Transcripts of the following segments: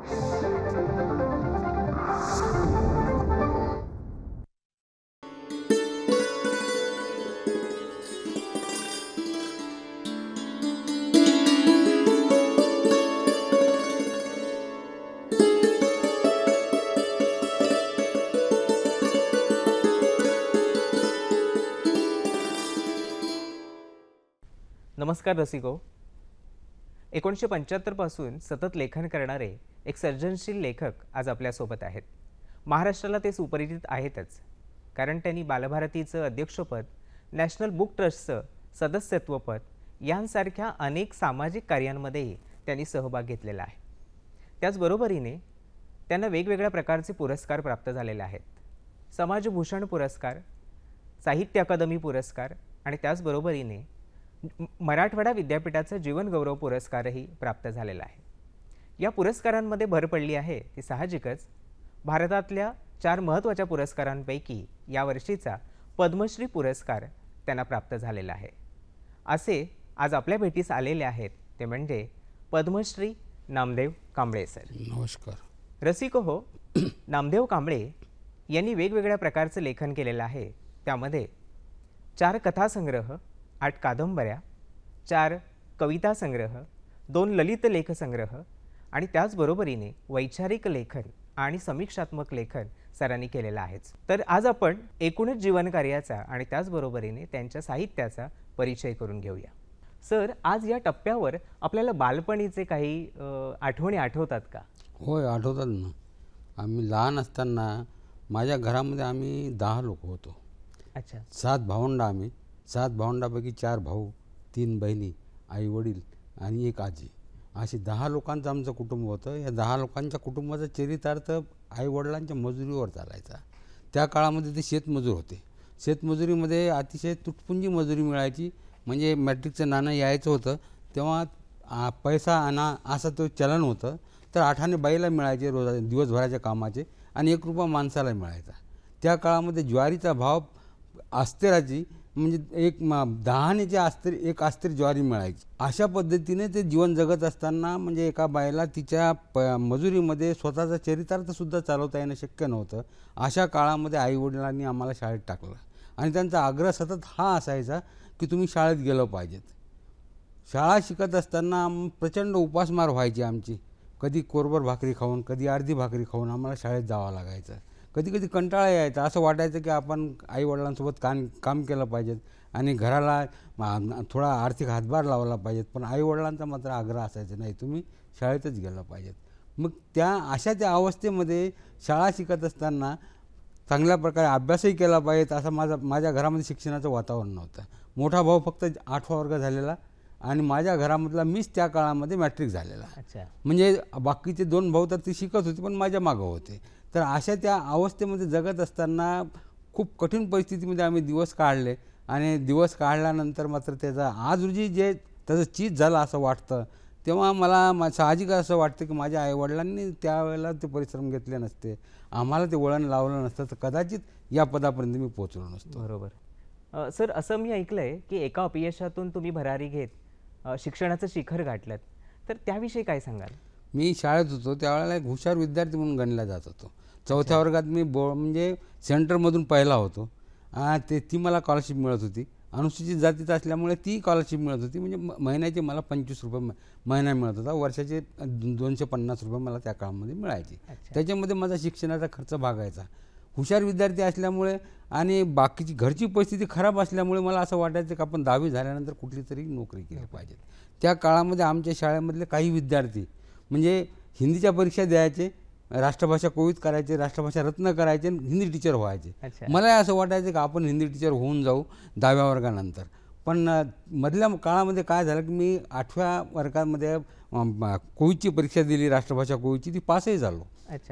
नमस्कार रसिको एकोणीसशे पंच्याहत्तरपासून सतत लेखन करणारे एक सर्जनशील लेखक आज आपल्यासोबत आहेत महाराष्ट्राला ते सुपरिचित आहेतच कारण त्यांनी बालभारतीचं अध्यक्षपद नॅशनल बुक ट्रस्टचं सदस्यत्वपद यांसारख्या अनेक सामाजिक कार्यांमध्येही त्यांनी सहभाग घेतलेला आहे त्याचबरोबरीने त्यांना वेगवेगळ्या प्रकारचे पुरस्कार प्राप्त झालेले आहेत समाजभूषण पुरस्कार साहित्य अकादमी पुरस्कार आणि त्याचबरोबरीने मराठवाडा विद्यापीठाचा जीवनगौरव पुरस्कारही प्राप्त झालेला आहे या पुरस्कारांमध्ये भर पडली आहे ती साहजिकच भारतातल्या चार महत्त्वाच्या पुरस्कारांपैकी यावर्षीचा पद्मश्री पुरस्कार त्यांना प्राप्त झालेला आहे असे आज आपल्या भेटीस आलेले आहेत ते म्हणजे पद्मश्री नामदेव कांबळे सर नमस्कार रसिकोहो हो नामदेव कांबळे यांनी वेगवेगळ्या प्रकारचं लेखन केलेलं आहे त्यामध्ये चार कथासंग्रह आठ कादंबऱ्या चार कविता संग्रह दोन ललित लेखसंग्रह आणि त्याचबरोबरीने वैचारिक लेखन आणि समीक्षात्मक लेखन सरांनी केलेलं आहेच तर आज आपण एकूणच जीवनकार्याचा आणि त्याचबरोबरीने त्यांच्या साहित्याचा परिचय करून घेऊया सर आज या टप्प्यावर आपल्याला बालपणीचे काही आठवणी आठवतात का होय आठवतात ना आम्ही लहान असताना माझ्या घरामध्ये आम्ही दहा लोक होतो अच्छा सात भावंड आम्ही सात भावंडापैकी चार भाऊ तीन बहिणी आई वडील आणि एक आजी असे दहा लोकांचं आमचं कुटुंब होतं या दहा लोकांच्या कुटुंबाचा चरितार्थ आईवडिलांच्या मजुरीवर चालायचा त्या काळामध्ये ते शेतमजूर होते शेतमजुरीमध्ये अतिशय तुटपुंजी मजुरी मिळायची म्हणजे मॅट्रिकचं नाणं यायचं होतं तेव्हा पैसा आणा असं तो चलन होतं तर आठाने बाईला मिळायचे रोज दिवसभराच्या कामाचे आणि एक रुपया माणसाला मिळायचा त्या काळामध्ये ज्वारीचा भाव अस्तेराची म्हणजे एक मा दहाने जे एक आस्त्री ज्वारी मिळायची अशा पद्धतीने ते जीवन जगत असताना म्हणजे एका बायला तिच्या प मजुरीमध्ये स्वतःचा चरितार्थसुद्धा चालवता येणं शक्य नव्हतं अशा काळामध्ये आईवडिलांनी आम्हाला शाळेत टाकलं आणि त्यांचा आग्रह सतत हा असायचा की तुम्ही शाळेत गेलं पाहिजेत शाळा शिकत असताना प्रचंड उपासमार व्हायची आमची कधी कोरभर भाकरी खाऊन कधी अर्धी भाकरी खाऊन आम्हाला शाळेत जावं लागायचं कधी कधी कंटाळा यायचा असं वाटायचं की आपण आईवडिलांसोबत काम काम केलं पाहिजेत आणि घराला थोडा आर्थिक हातभार लावला पाहिजेत पण आईवडिलांचा मात्र आग्रह असायचा नाही तुम्ही शाळेतच गेला पाहिजेत मग त्या अशा त्या अवस्थेमध्ये शाळा शिकत असताना चांगल्या प्रकारे अभ्यासही केला पाहिजे असं माझा माझ्या घरामध्ये शिक्षणाचं वातावरण नव्हतं मोठा भाऊ फक्त आठवा वर्ग झालेला आणि माझ्या घरामधला मीच त्या काळामध्ये मॅट्रिक झालेला म्हणजे बाकीचे दोन भाऊ तर ती शिकत होती पण माझ्या मागं होते तर अशा त्या अवस्थेमध्ये जगत असताना खूप कठीण परिस्थितीमध्ये आम्ही दिवस काढले आणि दिवस काढल्यानंतर मात्र त्याचा आज रोजी जे त्याचं चीज झालं असं वाटतं तेव्हा मला मा साहजिक असं वाटतं की माझ्या आईवडिलांनी त्यावेळेला ते परिश्रम घेतले नसते आम्हाला ते वळण लावलं नसतं तर कदाचित या पदापर्यंत मी पोचलो नसतो बरोबर सर असं मी ऐकलं आहे की एका अपयशातून तुम्ही भरारी घेत शिक्षणाचं शिखर गाठलं तर त्याविषयी काय सांगाल मी शाळेत होतो त्यावेळेला एक हुशार विद्यार्थी म्हणून गणला जात होतो चौथ्या वर्गात मी बो म्हणजे सेंटरमधून पहिला होतो ते ती मला स्कॉलरशिप मिळत होती अनुसूचित जातीत असल्यामुळे ती स्कॉलरशिप मिळत होती म्हणजे महिन्याचे मला पंचवीस रुपये महिना मिळत होता वर्षाचे दोनशे पन्नास रुपये मला त्या काळामध्ये मिळायचे त्याच्यामध्ये माझा शिक्षणाचा खर्च भागायचा हुशार विद्यार्थी असल्यामुळे आणि बाकीची घरची परिस्थिती खराब असल्यामुळे मला असं वाटायचं की आपण दहावी झाल्यानंतर कुठली तरी नोकरी केली पाहिजे त्या काळामध्ये आमच्या शाळेमधले काही विद्यार्थी म्हणजे हिंदीच्या परीक्षा द्यायचे राष्ट्रभाषा कोवित करायचे राष्ट्रभाषा रत्न करायचे हिंदी टीचर व्हायचे मला असं वाटायचं की आपण हिंदी टीचर होऊन जाऊ दहाव्या वर्गानंतर पण मधल्या काळामध्ये काय झालं की मी आठव्या वर्गामध्ये कोविदची परीक्षा दिली राष्ट्रभाषा कोविदची ती पासही झालो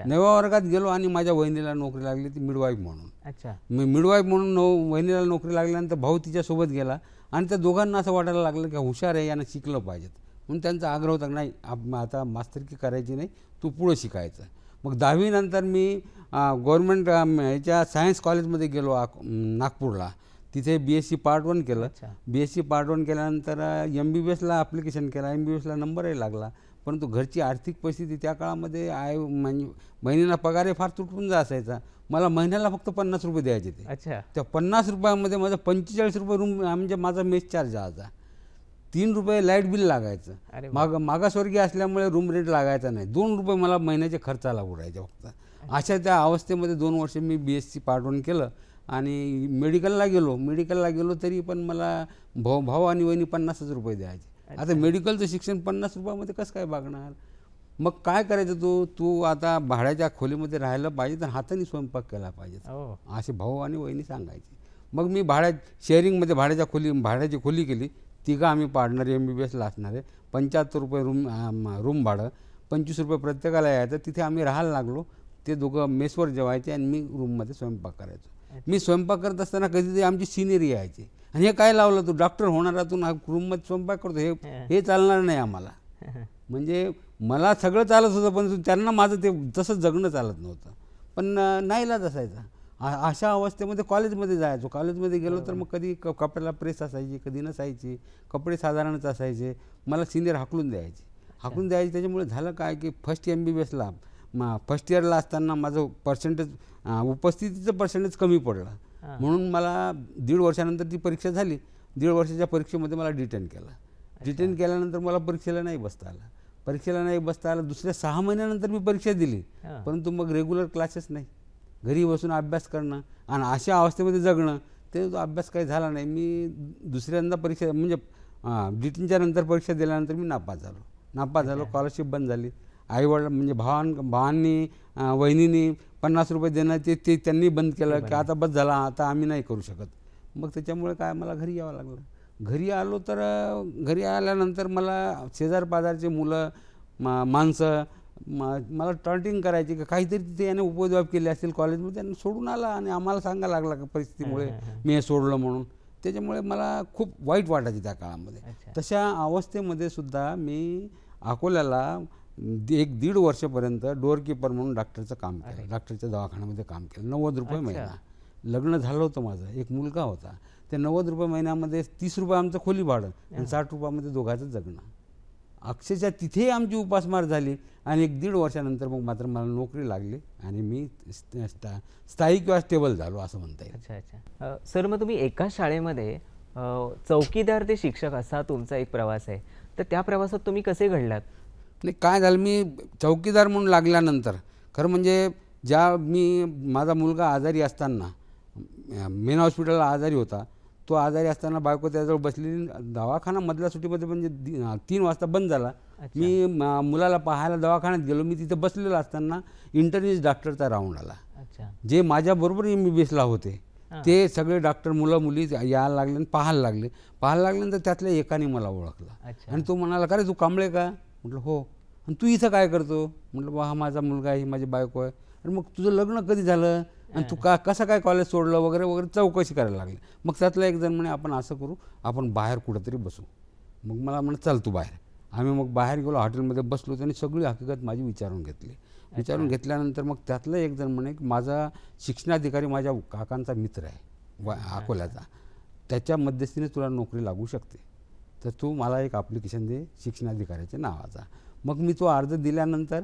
नवव्या वर्गात गेलो आणि माझ्या वहिनीला नोकरी लागली ती मिडवाईफ म्हणून मी मिडवाईफ म्हणून नो वहिनीला नोकरी लागल्यानंतर भाऊ तिच्यासोबत गेला आणि त्या दोघांना असं वाटायला लागलं की हुशार आहे यांना शिकलं पाहिजेत म्हणून त्यांचा आग्रह होता नाही आता मास्तरकी करायची नाही तू पुढं शिकायचं मग दहावीनंतर मी गव्हर्मेंट याच्या सायन्स कॉलेजमध्ये गेलो नागपूरला तिथे B S C part one केलं B S C part one केल्यानंतर एम बी बी एसला ॲप्लिकेशन केला एम बी बी एसला नंबरही लागला परंतु घरची आर्थिक परिस्थिती त्या काळामध्ये आय म्हणजे महिन्याला पगारही फार तुटून जा असायचा मला महिन्याला फक्त पन्नास रुपये द्यायचे ते अच्छा त्या पन्नास रुपयामध्ये माझा पंचेचाळीस रुपये रूम म्हणजे माझा मेस चार्ज जायचा तीन रुपये लाईट बिल लागायचं माग मागासवर्गीय असल्यामुळे रूम रेंट लागायचा नाही दोन रुपये मला महिन्याच्या खर्चाला उडायचे फक्त अशा त्या अवस्थेमध्ये दोन वर्ष मी बी एस सी पाठवून केलं आणि मेडिकलला गेलो मेडिकलला गेलो तरी पण मला भाऊ भाऊ आणि वहिनी पन्नासच रुपये द्यायचे आता मेडिकलचं शिक्षण पन्नास रुपयामध्ये कसं काय बघणार मग काय करायचं तू तू आता भाड्याच्या खोलीमध्ये राहिलं पाहिजे तर हाताने स्वयंपाक केला पाहिजे हो. असे भाऊ आणि वहिनी सांगायचे मग मी भाड्या शेअरिंगमध्ये भाड्याच्या खोली भाड्याची खोली केली तिघं आम्ही पाडणार एम बी बी एसला असणार आहे पंच्याहत्तर रुपये रूम रूम भाडं पंचवीस रुपये प्रत्येकाला यायचं तिथे आम्ही राहायला लागलो ते दोघं मेसवर जेवायचे आणि मी रूममध्ये स्वयंपाक करायचो मी स्वयंपाक करत असताना कधीतरी आमची सिनेरी यायची आणि हे काय लावलं तू डॉक्टर होणारा तू रूममध्ये स्वयंपाक करतो हे हे चालणार नाही आम्हाला म्हणजे मला सगळं चालत होतं पण त्यांना माझं ते तसं जगणं चालत नव्हतं पण लाज असायचा अशा अवस्थेमध्ये कॉलेजमध्ये जायचो कॉलेजमध्ये गेलो तर मग कधी क कपड्याला प्रेस असायची कधी नसायची कपडे साधारणच असायचे मला सिनियर हाकलून द्यायचे हाकलून द्यायचे त्याच्यामुळे झालं काय की फर्स्ट एम बी बी एसला मा फर्स्ट इयरला असताना माझं पर्सेंटेज उपस्थितीचं पर्सेंटेज कमी पडला म्हणून मला दीड वर्षानंतर ती परीक्षा झाली दीड वर्षाच्या परीक्षेमध्ये मला डिटेन केला डिटेन केल्यानंतर मला परीक्षेला नाही बसता आला परीक्षेला नाही बसता आलं दुसऱ्या सहा महिन्यानंतर मी परीक्षा दिली परंतु मग रेग्युलर क्लासेस नाही घरी बसून अभ्यास करणं आणि अशा अवस्थेमध्ये जगणं ते तो अभ्यास काही झाला नाही मी दुसऱ्यांदा परीक्षा म्हणजे डिटीनच्या नंतर परीक्षा दिल्यानंतर मी नापास झालो नापास झालो स्कॉलरशिप बंद झाली आईवडील म्हणजे भावां भावांनी वहिनीनी पन्नास रुपये देणं ते ते त्यांनी बंद केलं की आता बस झाला आता आम्ही नाही करू शकत मग त्याच्यामुळे काय मला घरी यावं लागलं घरी आलो तर घरी आल्यानंतर मला शेजार पाजारचे मुलं मा माणसं मा मला टॉर्टिंग करायची का काहीतरी तिथे याने उपद्व्याप केले असतील कॉलेजमध्ये त्यांना सोडून आला आणि आम्हाला सांगा लागला का परिस्थितीमुळे मी हे सोडलं म्हणून त्याच्यामुळे मला खूप वाईट वाटायची त्या काळामध्ये तशा अवस्थेमध्ये सुद्धा मी अकोल्याला एक दीड वर्षापर्यंत डोअरकीपर म्हणून डॉक्टरचं काम केलं डॉक्टरच्या दवाखान्यामध्ये काम केलं नव्वद रुपये महिना लग्न झालं होतं माझं एक मुलगा होता त्या नव्वद रुपये महिन्यामध्ये तीस रुपये आमचं खोली भाडं आणि साठ रुपयामध्ये दोघांचं जगणं अक्षरशः तिथेही आमची उपासमार झाली आणि एक दीड वर्षानंतर मग मात्र मला नोकरी लागली आणि मी स्थायी किंवा स्टेबल झालो असं म्हणता येईल अच्छा अच्छा सर मग तुम्ही एका शाळेमध्ये चौकीदार ते शिक्षक असा तुमचा एक प्रवास आहे तर त्या प्रवासात तुम्ही कसे घडलात नाही काय झालं मी चौकीदार म्हणून लागल्यानंतर खरं म्हणजे ज्या मी माझा मुलगा आजारी असताना मेन हॉस्पिटलला आजारी होता तो आजारी असताना बायको त्याजवळ बसलेली दवाखाना मधल्या सुट्टीमध्ये म्हणजे तीन वाजता बंद झाला मी मुलाला पाहायला दवाखान्यात गेलो मी तिथे बसलेला असताना इंटरनिस्ट डॉक्टरचा राऊंड आला जे माझ्याबरोबर मी बी होते ते सगळे डॉक्टर मुलं मुली यायला लागले आणि पाहायला लागले पाहायला लागल्यानंतर त्यातल्या एकाने मला ओळखला आणि तो म्हणाला का रे तू कांबळे का म्हटलं हो आणि तू इथं काय करतो म्हटलं बा हा माझा मुलगा आहे माझी बायको आहे आणि मग तुझं लग्न कधी झालं आणि तू का कसं काय कॉलेज सोडलं वगैरे वगैरे चौकशी करायला लागली मग त्यातला एक जण म्हणे आपण असं करू आपण बाहेर कुठंतरी बसू मग मला म्हणे चल तू बाहेर आम्ही मग बाहेर गेलो हॉटेलमध्ये बसलो त्यांनी सगळी हकीकत माझी विचारून घेतली विचारून घेतल्यानंतर मग त्यातलं एक जण म्हणे की माझा शिक्षणाधिकारी माझ्या काकांचा मित्र आहे वा अकोल्याचा त्याच्या मध्यस्थीने तुला नोकरी लागू शकते तर तू मला एक ॲप्लिकेशन दे शिक्षणाधिकाऱ्याच्या नावाचा मग मी तो अर्ज दिल्यानंतर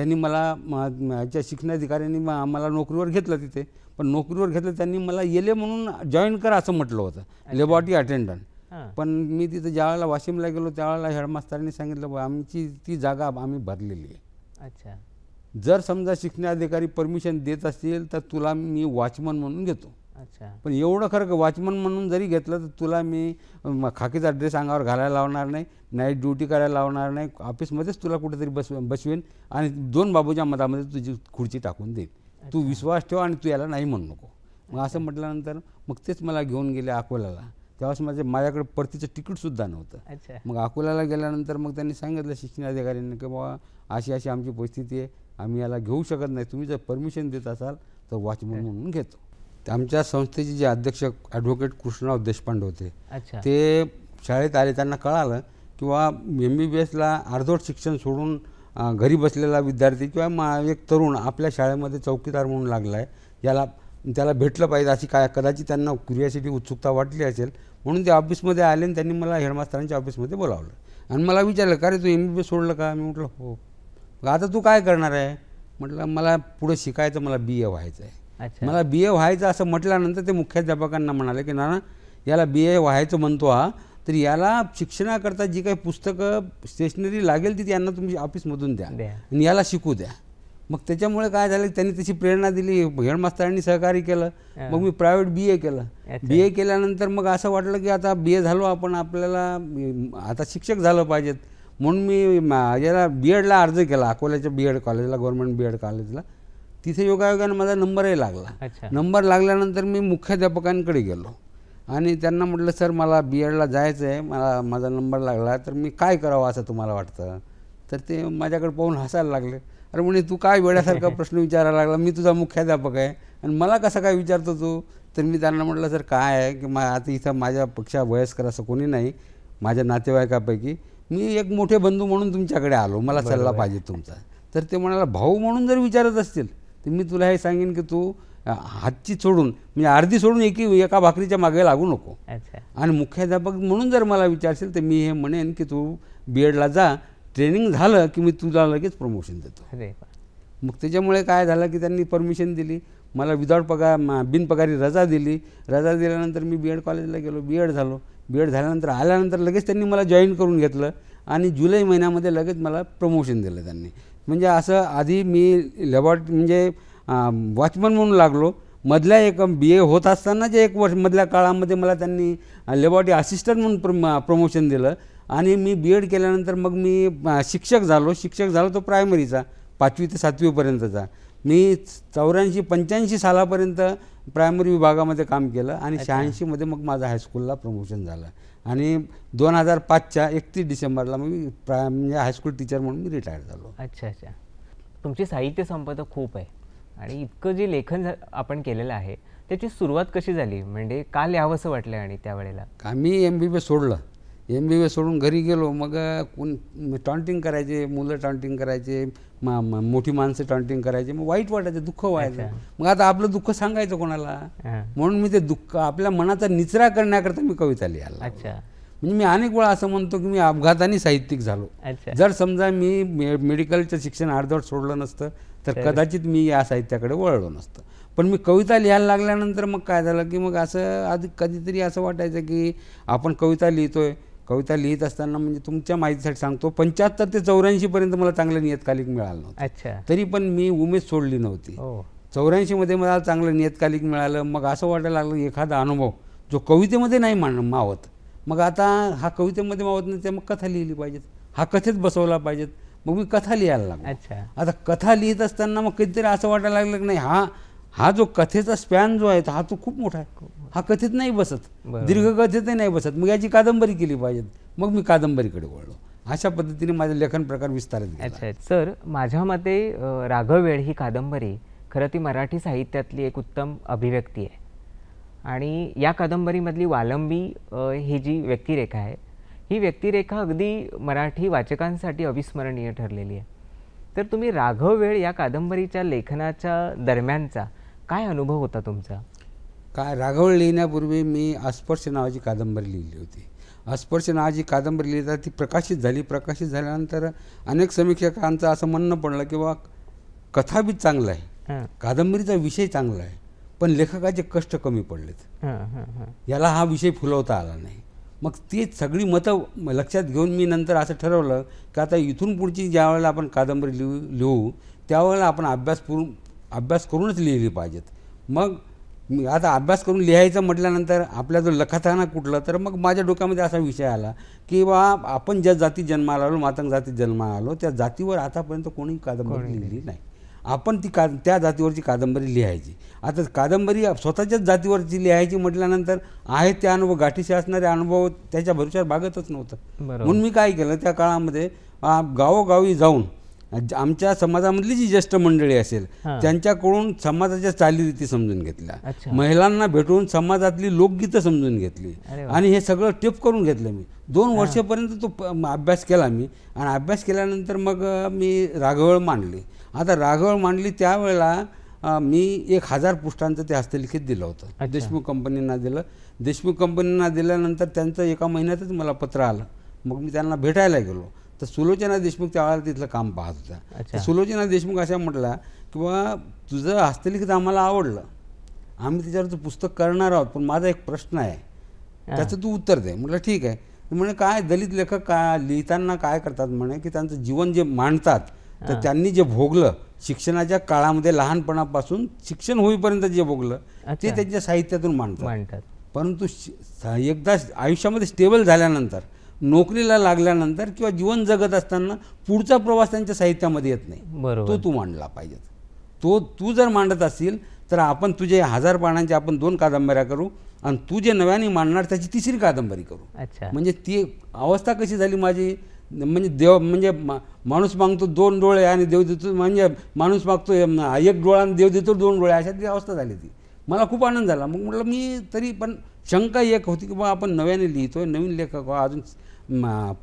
त्यांनी मला ह्याच्या शिक्षणाधिकाऱ्यांनी मला आम्हाला नोकरीवर घेतलं तिथे पण नोकरीवर घेतलं त्यांनी मला येले म्हणून जॉईन करा असं म्हटलं होतं लेबॉर्टरी अटेंडंट पण मी तिथं ज्यावेळेला वाशिमला गेलो त्यावेळेला हेडमास्तरांनी सांगितलं आमची ती जागा आम्ही भरलेली आहे अच्छा जर समजा शिक्षणाधिकारी परमिशन देत असतील तर तुला मी वॉचमन म्हणून घेतो पण एवढं खरं का वॉचमन म्हणून जरी घेतलं तर तुला मी खाकीचा ड्रेस अंगावर घालायला लावणार नाही नाईट ड्युटी करायला लावणार नाही ऑफिसमध्येच तुला कुठेतरी बस बसवेन आणि दोन बाबूच्या मतामध्ये तुझी खुर्ची टाकून देईन तू विश्वास ठेव आणि तू याला नाही म्हणू नको मग असं म्हटल्यानंतर मग तेच मला घेऊन गेले अकोल्याला त्यावेळेस माझे माझ्याकडे परतीचं तिकीटसुद्धा नव्हतं मग अकोल्याला गेल्यानंतर मग त्यांनी सांगितलं शिक्षण अधिकाऱ्यांनी की बाबा अशी अशी आमची परिस्थिती आहे आम्ही याला घेऊ शकत नाही तुम्ही जर परमिशन देत असाल तर वॉचमन म्हणून घेतो आमच्या संस्थेचे जे अध्यक्ष ॲडव्होकेट कृष्णराव देशपांडे होते ते शाळेत आले त्यांना कळालं किंवा एम बी बी एसला अर्धवट शिक्षण सोडून घरी बसलेला विद्यार्थी किंवा मा एक तरुण आपल्या शाळेमध्ये चौकीदार म्हणून लागला आहे याला त्याला भेटलं पाहिजे अशी काय कदाचित त्यांना क्युरियासिटी उत्सुकता वाटली असेल म्हणून ते ऑफिसमध्ये आले आणि त्यांनी मला हेडमास्तरांच्या ऑफिसमध्ये बोलावलं आणि मला विचारलं का रे तू एम बी बी एस सोडलं का मी म्हटलं हो आता तू काय करणार आहे म्हटलं मला पुढे शिकायचं मला बी ए व्हायचं आहे मला बी ए व्हायचं असं म्हटल्यानंतर ते मुख्याध्यापकांना म्हणाले की नाना याला बी ए व्हायचं म्हणतो हा तर याला शिक्षणाकरता जी काही पुस्तकं स्टेशनरी लागेल ती यांना तुम्ही ऑफिसमधून द्या आणि याला शिकू द्या मग त्याच्यामुळे काय झालं त्यांनी तशी प्रेरणा दिली हेडमास्तरांनी सहकार्य केलं मग मी प्रायव्हेट बी ए केलं बी ए केल्यानंतर मग असं वाटलं की आता बी ए झालो आपण आपल्याला आता शिक्षक झालं पाहिजेत म्हणून मी याला बी एडला अर्ज केला अकोल्याच्या बी एड कॉलेजला गव्हर्नमेंट बी एड कॉलेजला तिथे योगायोगाने माझा नंबरही लागला नंबर लागल्यानंतर मी मुख्याध्यापकांकडे गेलो आणि त्यांना म्हटलं सर मला बी एडला जायचं आहे मला माझा नंबर लागला तर मी काय करावं असं तुम्हाला वाटतं तर ते माझ्याकडे पाहून हसायला लागले अरे म्हणे तू काय वेड्यासारखा प्रश्न विचारायला लागला मी तुझा मुख्याध्यापक आहे आणि मला कसं काय विचारतो तू तर मी त्यांना म्हटलं सर काय आहे की मा आता इथं पक्षा वयस्कर असं कोणी नाही माझ्या नातेवाईकापैकी मी एक मोठे बंधू म्हणून तुमच्याकडे आलो मला सल्ला पाहिजे तुमचा तर ते म्हणाला भाऊ म्हणून जर विचारत असतील तर मी तुला हे सांगेन की तू हातची सोडून म्हणजे अर्धी सोडून एकी एका भाकरीच्या मागे लागू नको आणि मुख्याध्यापक म्हणून जर मला विचारशील तर मी हे म्हणेन की तू बी एडला जा ट्रेनिंग झालं की मी तुला लगेच प्रमोशन देतो मग त्याच्यामुळे काय झालं की त्यांनी परमिशन दिली मला विदाउट पगार बिनपगारी रजा दिली रजा दिल्यानंतर मी बी एड कॉलेजला गेलो बी एड झालो बी एड झाल्यानंतर आल्यानंतर लगेच त्यांनी मला जॉईन करून घेतलं आणि जुलै महिन्यामध्ये लगेच मला प्रमोशन दिलं त्यांनी म्हणजे असं आधी मी लॅबॉरेटरी म्हणजे वॉचमन म्हणून लागलो मधल्या एक बी ए होत असताना जे एक वर्ष मधल्या काळामध्ये मला त्यांनी लॅबॉरेटरी असिस्टंट म्हणून प्र प्रमोशन दिलं आणि मी बी एड केल्यानंतर मग मी शिक्षक झालो शिक्षक झालो तो प्रायमरीचा पाचवी ते सातवीपर्यंतचा मी चौऱ्याऐंशी पंच्याऐंशी सालापर्यंत प्रायमरी विभागामध्ये काम केलं आणि शहाऐंशीमध्ये मग माझं हायस्कूलला प्रमोशन झालं आणि दोन हजार पाचच्या एकतीस डिसेंबरला मी प्राय म्हणजे हायस्कूल टीचर म्हणून मी रिटायर झालो अच्छा अच्छा तुमची साहित्य संपदा खूप आहे आणि इतकं जे लेखन आपण केलेलं आहे त्याची सुरुवात कशी झाली म्हणजे का यावंसं वाटलं आणि त्यावेळेला का मी एम बी बी सोडलं एम बी बी सोडून घरी गेलो मग कोण टॉन्टिंग करायचे मुलं टॉन्टिंग करायचे मोठी माणसं टॉन्टिंग करायचे मग वाईट वाटायचं दुःख व्हायचं मग आता आपलं दुःख सांगायचं कोणाला म्हणून मी ते दुःख आपल्या मनाचा निचरा करण्याकरता मी कविता लिहायला म्हणजे मी अनेक वेळा असं म्हणतो की मी अपघाताने साहित्यिक झालो जर समजा मी मेडिकलचं शिक्षण अर्धवट सोडलं नसतं तर कदाचित मी या साहित्याकडे वळलो नसतं पण मी कविता लिहायला लागल्यानंतर मग काय झालं की मग असं आधी कधीतरी असं वाटायचं की आपण कविता लिहितोय कविता लिहित असताना म्हणजे तुमच्या माहितीसाठी सांगतो पंच्याहत्तर ते पर्यंत मला चांगलं नियतकालिक मिळालं नव्हतं अच्छा तरी पण मी उमेद सोडली नव्हती हो. मध्ये मला चांगलं नियतकालिक मिळालं मग असं वाटायला लागलं एखादा अनुभव जो कवितेमध्ये नाही मान मावत मग आता हा कवितेमध्ये मावत नाही ते मग कथा लिहिली पाहिजेत हा कथेत बसवला पाहिजेत मग मी कथा लिहायला लागलो अच्छा आता कथा लिहित असताना मग कधीतरी असं वाटायला लागलं की नाही हा हा जो कथेचा स्पॅन जो आहे हा तो खूप मोठा आहे हा कथेत नाही बसत दीर्घ दीर्घकथेतही नाही बसत मग याची कादंबरी केली पाहिजे मग मी कादंबरीकडे वळलो अशा पद्धतीने माझे लेखन प्रकार विस्तारित अच्छा सर माझ्या मते वेळ ही कादंबरी खरं ती मराठी साहित्यातली एक उत्तम अभिव्यक्ती आहे आणि या कादंबरीमधली वालंबी ही जी व्यक्तिरेखा आहे ही व्यक्तिरेखा अगदी मराठी वाचकांसाठी अविस्मरणीय ठरलेली आहे तर तुम्ही राघव वेळ या कादंबरीच्या लेखनाच्या दरम्यानचा काय अनुभव होता तुमचा काय राघवळ लिहिण्यापूर्वी मी अस्पर्श नावाची कादंबरी लिहिली होती अस्पर्श नावाची कादंबरी लिहिता ती प्रकाशित झाली प्रकाशित झाल्यानंतर अनेक समीक्षकांचं असं म्हणणं पडलं की बा बी चांगलं आहे कादंबरीचा विषय चांगला आहे पण लेखकाचे कष्ट कमी पडलेत याला हा विषय फुलवता आला नाही मग ती सगळी मतं लक्षात घेऊन मी नंतर असं ठरवलं की आता इथून पुढची ज्यावेळेला आपण कादंबरी लिहू लिहू त्यावेळेला आपण अभ्यासपूर्ण अभ्यास करूनच लिहिली पाहिजेत मग आता अभ्यास करून लिहायचं म्हटल्यानंतर आपल्या जो लखाताना कुठलं तर मग माझ्या डोक्यामध्ये असा विषय आला की बा आपण ज्या जाती जन्माला आलो मातंग जातीत जन्माला आलो त्या जातीवर आतापर्यंत कोणी कादंबरी लिहिली नाही आपण ती का त्या जातीवरची कादंबरी लिहायची आता कादंबरी स्वतःच्याच जातीवरची लिहायची म्हटल्यानंतर आहे त्या अनुभव गाठीशी असणारे अनुभव त्याच्या भविष्यात भागतच नव्हतं म्हणून मी काय केलं त्या काळामध्ये गावोगावी जाऊन आमच्या समाजामधली जी ज्येष्ठ मंडळी असेल त्यांच्याकडून समाजाच्या चालीरीती समजून घेतल्या महिलांना भेटून समाजातली लोकगीतं समजून घेतली आणि हे सगळं टिप करून घेतलं मी दोन वर्षपर्यंत तो अभ्यास केला मी आणि अभ्यास केल्यानंतर मग मी राघवळ मांडली आता राघवळ मांडली त्यावेळेला मी एक हजार पृष्ठांचं ते हस्तलिखित दिलं होतं देशमुख कंपनींना दिलं देशमुख कंपनींना दिल्यानंतर त्यांचं एका महिन्यातच मला पत्र आलं मग मी त्यांना भेटायला गेलो तर सुलोचना देशमुख त्यावेळेला तिथलं काम पाहत होता सुलोचना देशमुख अशा की बाबा तुझं हस्तलिखित आम्हाला आवडलं आम्ही त्याच्यावरचं पुस्तक करणार आहोत पण माझा एक प्रश्न आहे त्याचं तू उत्तर दे म्हटलं ठीक आहे म्हणे काय दलित लेखक काय लिहिताना काय करतात म्हणे की त्यांचं जीवन जे मांडतात तर त्यांनी जे भोगलं शिक्षणाच्या काळामध्ये लहानपणापासून शिक्षण होईपर्यंत जे भोगलं ते त्यांच्या साहित्यातून मांडतात परंतु एकदा आयुष्यामध्ये स्टेबल झाल्यानंतर नोकरीला लागल्यानंतर किंवा जीवन जगत असताना पुढचा प्रवास त्यांच्या साहित्यामध्ये येत नाही तो तू मांडला पाहिजे तो तू जर मांडत असशील तर आपण तुझे हजार पानांचे आपण दोन कादंबऱ्या करू आणि तू जे नव्याने मांडणार त्याची तिसरी कादंबरी करू अच्छा म्हणजे ती अवस्था कशी झाली माझी म्हणजे देव म्हणजे माणूस मागतो दोन डोळे आणि देव देतो म्हणजे माणूस मागतो एक डोळा आणि देव देतो दोन डोळे अशा ती अवस्था झाली ती मला खूप आनंद झाला मग म्हटलं मी तरी पण शंका एक होती की बा आपण नव्याने लिहितो आहे नवीन लेखक अजून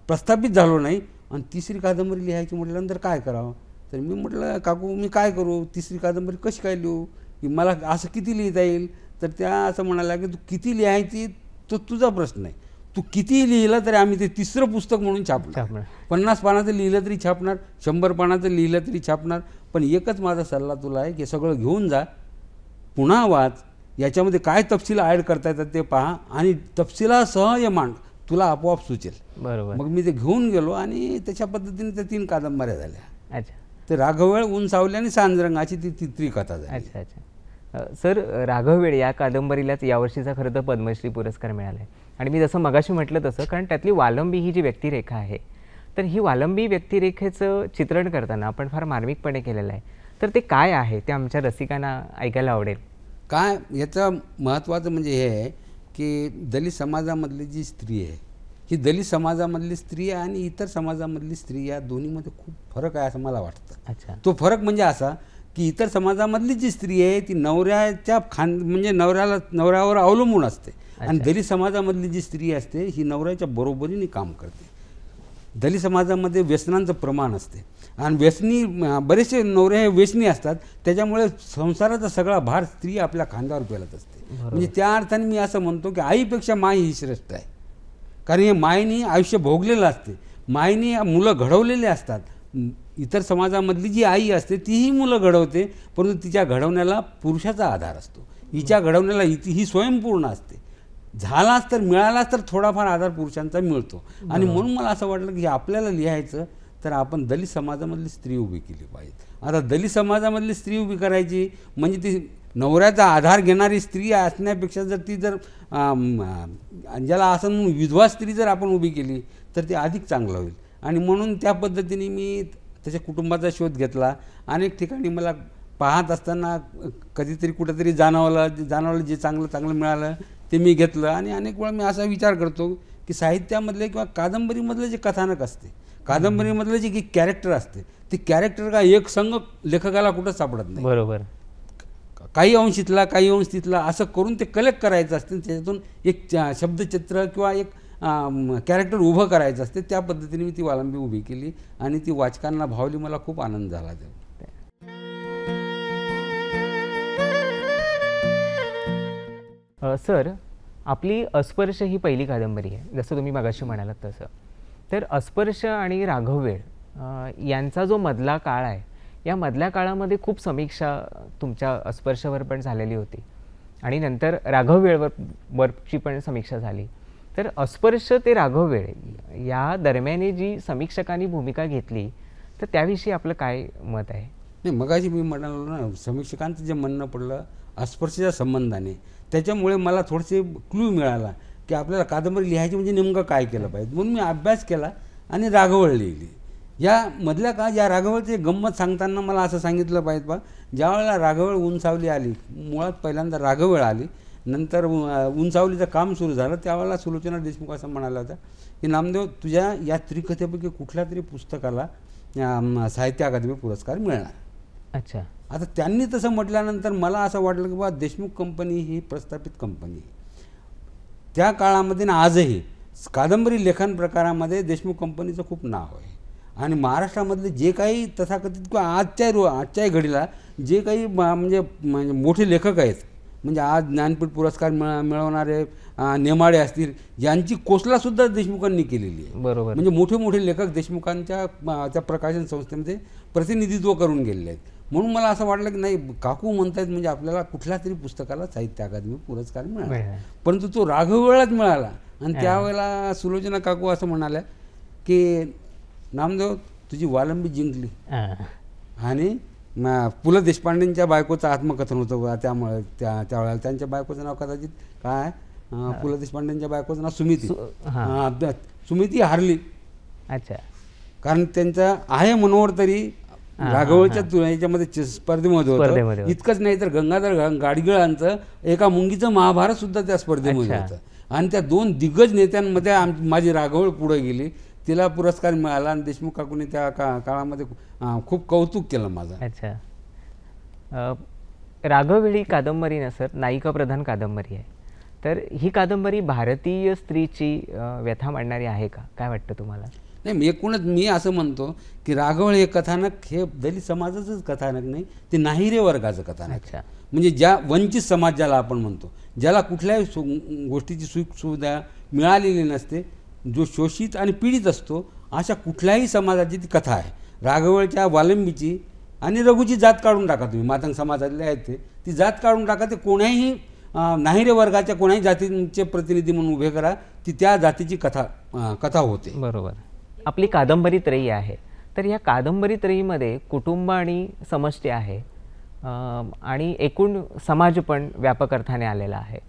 प्रस्थापित झालो नाही आणि तिसरी कादंबरी लिहायची म्हटल्यानंतर काय करावं तर मी म्हटलं काकू मी काय करू तिसरी कादंबरी कशी काय लिहू की मला असं किती लिहिता येईल तर त्या असं म्हणाल्या की तू किती लिहायची तो तुझा प्रश्न आहे तू किती लिहिलं तरी आम्ही ते तिसरं पुस्तक म्हणून छापणार पन्नास पानाचं लिहिलं तरी छापणार शंभर पानाचं लिहिलं तरी छापणार पण एकच माझा सल्ला तुला आहे की सगळं घेऊन जा पुन्हा वाच याच्यामध्ये काय तपशील ॲड करता येतात ते पहा आणि तपशिलासह हे मांड तुला आपोआप सुचेल बरोबर मग मी ते घेऊन गेलो आणि त्याच्या पद्धतीने त्या तीन कादंबऱ्या झाल्या अच्छा तर राघववेळ उंचावली आणि सांजरंगाची ती तित्री कथा झाली अच्छा अच्छा सर राघववेळ या कादंबरीलाच यावर्षीचा खरं तर पद्मश्री पुरस्कार मिळाला आहे आणि मी जसं मगाशी म्हटलं तसं कारण त्यातली वालंबी ही जी व्यक्तिरेखा आहे तर ही वालंबी व्यक्तिरेखेचं चित्रण करताना आपण फार मार्मिकपणे केलेलं आहे तर ते काय आहे ते आमच्या रसिकांना ऐकायला आवडेल काय याचं महत्त्वाचं म्हणजे हे आहे की दलित समाजामधली जी स्त्री आहे ही दलित समाजामधली स्त्री आहे आणि इतर समाजामधली स्त्री या दोन्हीमध्ये खूप फरक आहे असं मला वाटतं अच्छा तो फरक म्हणजे असा की इतर समाजामधली जी स्त्री आहे ती नवऱ्याच्या खान म्हणजे नवऱ्याला नवऱ्यावर अवलंबून असते आणि दलित समाजामधली जी स्त्री असते ही नवऱ्याच्या बरोबरीने काम करते दलित समाजामध्ये व्यसनांचं प्रमाण असते आणि व्यसनी बरेचसे नवरे हे व्यसनी असतात त्याच्यामुळे संसाराचा सगळा भार स्त्री आपल्या खांद्यावर पेलत असते म्हणजे त्या अर्थाने मी असं म्हणतो की आईपेक्षा माय ही श्रेष्ठ आहे कारण हे मायनी आयुष्य भोगलेलं असते मायनी मुलं घडवलेले असतात इतर समाजामधली जी आई असते तीही मुलं घडवते परंतु तिच्या घडवण्याला पुरुषाचा आधार असतो हिच्या घडवण्याला ती ही स्वयंपूर्ण असते झालाच तर मिळालाच तर थोडाफार आधार पुरुषांचा मिळतो आणि म्हणून मला असं वाटलं की आपल्याला लिहायचं तर आपण दलित समाजामधली स्त्री उभी केली पाहिजे आता दलित समाजामधली स्त्री उभी करायची म्हणजे ती नवऱ्याचा आधार घेणारी स्त्री असण्यापेक्षा जर ती जर ज्याला असं म्हणून विधवा स्त्री जर आपण उभी केली तर ती अधिक चांगलं होईल आणि म्हणून त्या पद्धतीने मी त्याच्या कुटुंबाचा शोध घेतला अनेक ठिकाणी मला पाहत असताना कधीतरी कुठंतरी जाणवलं जाणवलं जे चांगलं चांगलं मिळालं ते मी घेतलं आणि अनेक वेळा मी असा विचार करतो की साहित्यामधले किंवा कादंबरीमधलं जे कथानक असते कादंबरीमधलं जे की कॅरेक्टर असते ते कॅरेक्टर का एक संघ लेखकाला कुठं सापडत नाही बरोबर काही अंश इथला काही अंश तिथला असं करून ते कलेक्ट करायचं असते त्याच्यातून एक शब्दचित्र किंवा एक कॅरेक्टर उभं करायचं असते त्या पद्धतीने मी ती वालंबी उभी केली आणि ती वाचकांना भावली मला खूप आनंद झाला ते सर आपली अस्पर्श ही पहिली कादंबरी आहे जसं तुम्ही मागाशी म्हणालात तसं तर अस्पर्श आणि राघववेळ यांचा जो मधला काळ आहे या मधल्या काळामध्ये खूप समीक्षा तुमच्या अस्पर्शवर पण झालेली होती आणि नंतर राघववेळवर वरची पण समीक्षा झाली तर अस्पर्श ते राघववेळ या दरम्याने जी समीक्षकांनी भूमिका घेतली तर त्याविषयी आपलं काय मत आहे नाही मगाशी मी म्हणालो ना समीक्षकांचं जे म्हणणं पडलं अस्पर्शच्या संबंधाने त्याच्यामुळे मला थोडेसे क्लू मिळाला की आपल्याला कादंबरी लिहायची म्हणजे नेमकं काय केलं पाहिजे म्हणून मी अभ्यास केला आणि राघवळ लिहिली मधल्या का या राघवळची गंमत सांगताना मला असं सांगितलं पाहिजे बा वेळेला राघवळ उंचावली आली मुळात पहिल्यांदा राघवळ आली नंतर उंचावलीचं काम सुरू झालं त्यावेळेला सुलोचना देशमुख असं म्हणाला होता की नामदेव तुझ्या या त्रिकथेपैकी कुठल्या तरी पुस्तकाला साहित्य अकादमी पुरस्कार मिळणार अच्छा आता त्यांनी तसं म्हटल्यानंतर मला असं वाटलं की बा देशमुख कंपनी ही प्रस्थापित कंपनी आहे त्या काळामध्ये ना आजही कादंबरी लेखन प्रकारामध्ये देशमुख कंपनीचं खूप नाव आहे आणि महाराष्ट्रामधले जे काही तथाकथित किंवा आजच्या रो आजच्याही घडीला जे काही म्हणजे म्हणजे मोठे लेखक आहेत म्हणजे आज ज्ञानपीठ पुरस्कार मिळ मिळवणारे नेमाडे असतील यांची कोसलासुद्धा देशमुखांनी केलेली आहे बरोबर म्हणजे मोठे मोठे लेखक देशमुखांच्या त्या प्रकाशन संस्थेमध्ये प्रतिनिधित्व करून गेलेले आहेत म्हणून मला असं वाटलं की नाही काकू म्हणतायत म्हणजे आपल्याला कुठल्या तरी पुस्तकाला साहित्य अकादमी पुरस्कार मिळाला परंतु तो राघवळच मिळाला आणि त्यावेळेला सुलोचना काकू असं म्हणाल्या की नामदेव तुझी वालंबी जिंकली आणि पु ल देशपांडेंच्या बायकोचं आत्मकथन होतं त्यामुळे त्या त्यावेळेला त्यांच्या बायकोचं नाव कदाचित काय पु ल देशपांडेंच्या बायकोचं नाव सुमिती सुमिती हारली अच्छा कारण त्यांचा आहे मनोहर तरी राघवच्या याच्यामध्ये स्पर्धेमध्ये होतं इतकंच नाही तर गंगाधर गाडगिळांचं एका मुंगीचं महाभारत सुद्धा त्या स्पर्धेमध्ये होतं आणि त्या दोन दिग्गज नेत्यांमध्ये आम माझी राघवळ पुढे गेली तिला पुरस्कार मिळाला आणि देशमुख काकूने त्या काळामध्ये खूप कौतुक केलं माझं अच्छा राघवेळी कादंबरी ना सर नायिका प्रधान कादंबरी आहे तर ही कादंबरी भारतीय स्त्रीची व्यथा मांडणारी आहे का काय वाटतं तुम्हाला नाही एकूणच मी असं म्हणतो की राघवळ हे कथानक हे दलित समाजाचंच कथानक नाही ते नाहिरे वर्गाचं कथानक म्हणजे ज्या वंचित समाज ज्याला आपण म्हणतो ज्याला कुठल्याही सु गोष्टीची सुविधा मिळालेली नसते जो शोषित आणि पीडित असतो अशा कुठल्याही समाजाची ती कथा आहे राघवळच्या वालंबीची आणि रघुची जात काढून टाका तुम्ही मातंग समाजातले आहेत ते ती जात काढून टाका ते कोण्याही नाहिरे वर्गाच्या कोणाही जातींचे प्रतिनिधी म्हणून उभे करा ती त्या जातीची कथा कथा होते बरोबर आपली कादंबरी त्रयी आहे तर या कादंबरी त्रेयीमध्ये कुटुंब आणि समष्टी आहे आणि एकूण समाज पण व्यापक अर्थाने आलेला आहे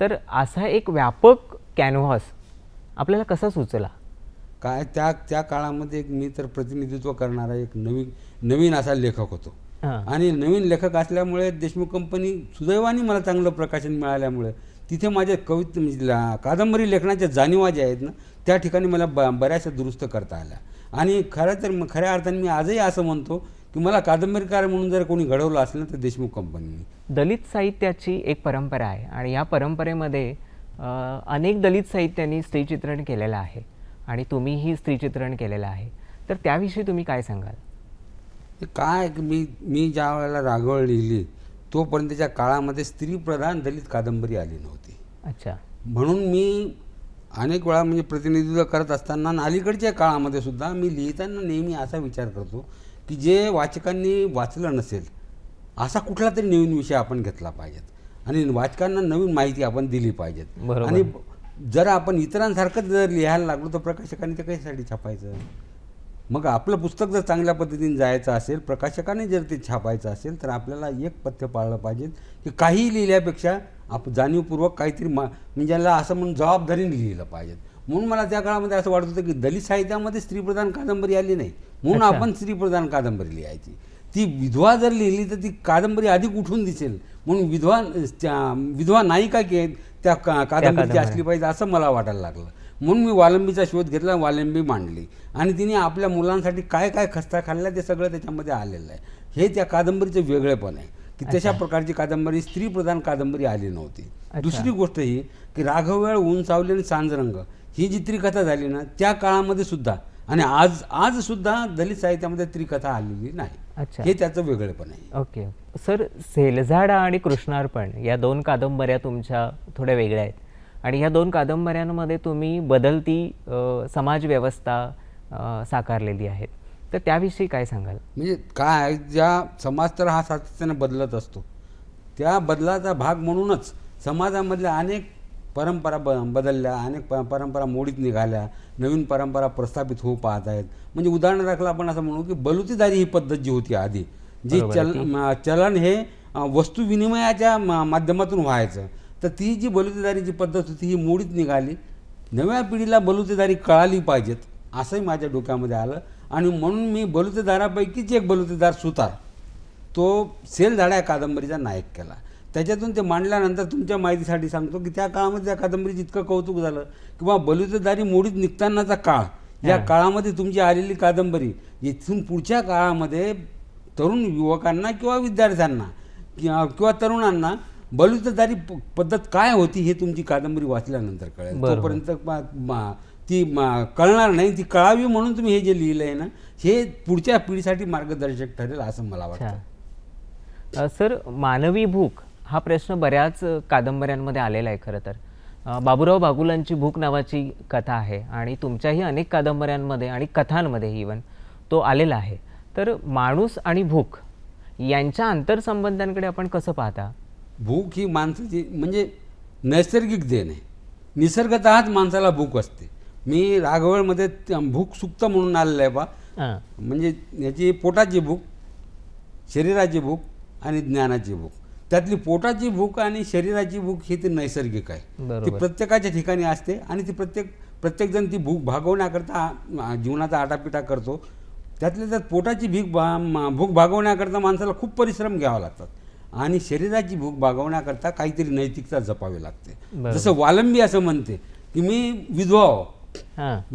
तर असा एक व्यापक कॅनव्हास आपल्याला कसा सुचला काय त्या त्या काळामध्ये एक मी तर प्रतिनिधित्व करणारा एक नवीन नवीन असा लेखक होतो आणि नवीन लेखक असल्यामुळे देशमुख कंपनी सुदैवाने मला चांगलं प्रकाशन मिळाल्यामुळे तिथे माझ्या कवित म्हणजे कादंबरी लेखनाच्या जाणीवा ज्या आहेत ना त्या ठिकाणी मला ब बऱ्याचशा दुरुस्त करता आल्या आणि खरं तर खऱ्या अर्थाने मी आजही असं म्हणतो की मला कादंबरीकार म्हणून जर कोणी घडवलं असेल तर देशमुख कंपनीने दलित साहित्याची एक परंपरा आहे आणि या परंपरेमध्ये अनेक दलित साहित्यांनी स्त्रीचित्रण केलेलं आहे आणि तुम्हीही स्त्रीचित्रण केलेलं आहे तर त्याविषयी तुम्ही काय सांगाल काय मी मी ज्या वेळेला रागवळ लिहिली तोपर्यंतच्या काळामध्ये स्त्रीप्रधान दलित कादंबरी आली नव्हती अच्छा म्हणून मी अनेक वेळा म्हणजे प्रतिनिधित्व करत असताना आणि अलीकडच्या काळामध्ये सुद्धा मी लिहिताना नेहमी असा विचार करतो की जे वाचकांनी वाचलं नसेल असा कुठला तरी नवीन विषय आपण घेतला पाहिजेत आणि वाचकांना नवीन माहिती आपण दिली पाहिजेत आणि जर आपण इतरांसारखं जर लिहायला लागलो तर प्रकाशकांनी ते कशासाठी छापायचं मग आपलं पुस्तक जर चांगल्या पद्धतीने जायचं असेल प्रकाशकाने जर ते छापायचं असेल तर आपल्याला एक पथ्य पाळलं पाहिजे की काही लिहिल्यापेक्षा आप जाणीवपूर्वक काहीतरी मा म्हणजे याला असं म्हणून जबाबदारीने लिहिलं पाहिजेत म्हणून मला त्या काळामध्ये असं वाटत होतं की दलित साहित्यामध्ये स्त्रीप्रधान कादंबरी आली नाही म्हणून आपण स्त्रीप्रधान कादंबरी लिहायची ती विधवा जर लिहिली तर ती कादंबरी अधिक उठून दिसेल म्हणून विधवा विधवा नायिका की त्या कादंबरीची असली पाहिजे असं मला वाटायला लागलं म्हणून मी वालंबीचा शोध घेतला वालंबी मांडली आणि तिने आपल्या मुलांसाठी काय काय खस्ता खाल्ल्या ते सगळं त्याच्यामध्ये आलेलं आहे हे त्या कादंबरीचं वेगळेपण आहे की तशा प्रकारची कादंबरी स्त्रीप्रधान कादंबरी आली नव्हती दुसरी गोष्ट ही की राघववेळ उंचावली आणि सांजरंग ही जी त्रिकथा झाली ना त्या काळामध्ये सुद्धा आणि आज आज सुद्धा दलित साहित्यामध्ये त्रिकथा आलेली नाही हे त्याचं वेगळेपण आहे ओके सर सेलझाडा आणि कृष्णार्पण या दोन कादंबऱ्या तुमच्या थोड्या वेगळ्या आहेत आणि ह्या दोन कादंबऱ्यांमध्ये तुम्ही बदलती समाजव्यवस्था साकारलेली आहेत तर त्याविषयी काय सांगाल म्हणजे काय ज्या समाज तर हा सातत्याने बदलत असतो त्या बदलाचा भाग म्हणूनच समाजामधल्या अनेक परंपरा ब बदलल्या अनेक प परंपरा मोडीत निघाल्या नवीन परंपरा प्रस्थापित होऊ पाहत आहेत म्हणजे उदाहरणादाखला आपण असं म्हणू की बलुतेदारी ही पद्धत जी होती आधी जी चल चलन हे वस्तुविनिमयाच्या मा माध्यमातून व्हायचं तर ती जी बलुतेदारीची पद्धत होती ही मोडीत निघाली नव्या पिढीला बलुतेदारी कळाली पाहिजेत असंही माझ्या डोक्यामध्ये आलं आणि म्हणून मी बलुतेदारापैकीच एक बलुतेदार सुतार तो सेलधाडा या कादंबरीचा नायक केला त्याच्यातून ते मांडल्यानंतर तुमच्या माहितीसाठी सांगतो की त्या काळामध्ये त्या कादंबरीचं इतकं कौतुक झालं किंवा बलुतेदारी मोडीत निघतानाचा काळ या काळामध्ये तुमची आलेली कादंबरी इथून पुढच्या काळामध्ये तरुण युवकांना किंवा विद्यार्थ्यांना किंवा तरुणांना बलुतेदारी पद्धत काय होती हे तुमची कादंबरी वाचल्यानंतर कळेल तोपर्यंत ती कळणार नाही ती कळावी म्हणून तुम्ही हे जे लिहिलं आहे ना हे पुढच्या पिढीसाठी मार्गदर्शक ठरेल असं मला वाटतं सर मानवी भूक हा प्रश्न बऱ्याच कादंबऱ्यांमध्ये आलेला आहे खरं तर बाबूराव बागुलांची भूक नावाची कथा आहे आणि तुमच्याही अनेक कादंबऱ्यांमध्ये आणि कथांमध्ये इवन तो आलेला आहे तर माणूस आणि भूक यांच्या आंतरसंबंधांकडे आपण कसं पाहता भूक ही माणसाची म्हणजे नैसर्गिक देण आहे निसर्गतःच माणसाला भूक असते मी राघवळमध्ये भूक सुक्त म्हणून आलेलं आहे बा म्हणजे याची पोटाची भूक शरीराची भूक आणि ज्ञानाची भूक त्यातली पोटाची भूक आणि शरीराची भूक ही ती नैसर्गिक आहे ती प्रत्येकाच्या ठिकाणी असते आणि ती प्रत्येक प्रत्येकजण ती भूक भागवण्याकरता जीवनाचा आटापिटा करतो त्यातल्या त्यात पोटाची भीक भा भूक भागवण्याकरता माणसाला खूप परिश्रम घ्यावा लागतात आणि शरीराची भूक भागवण्याकरता काहीतरी नैतिकता जपावी लागते जसं वालंबी असं म्हणते की मी विधवा हो.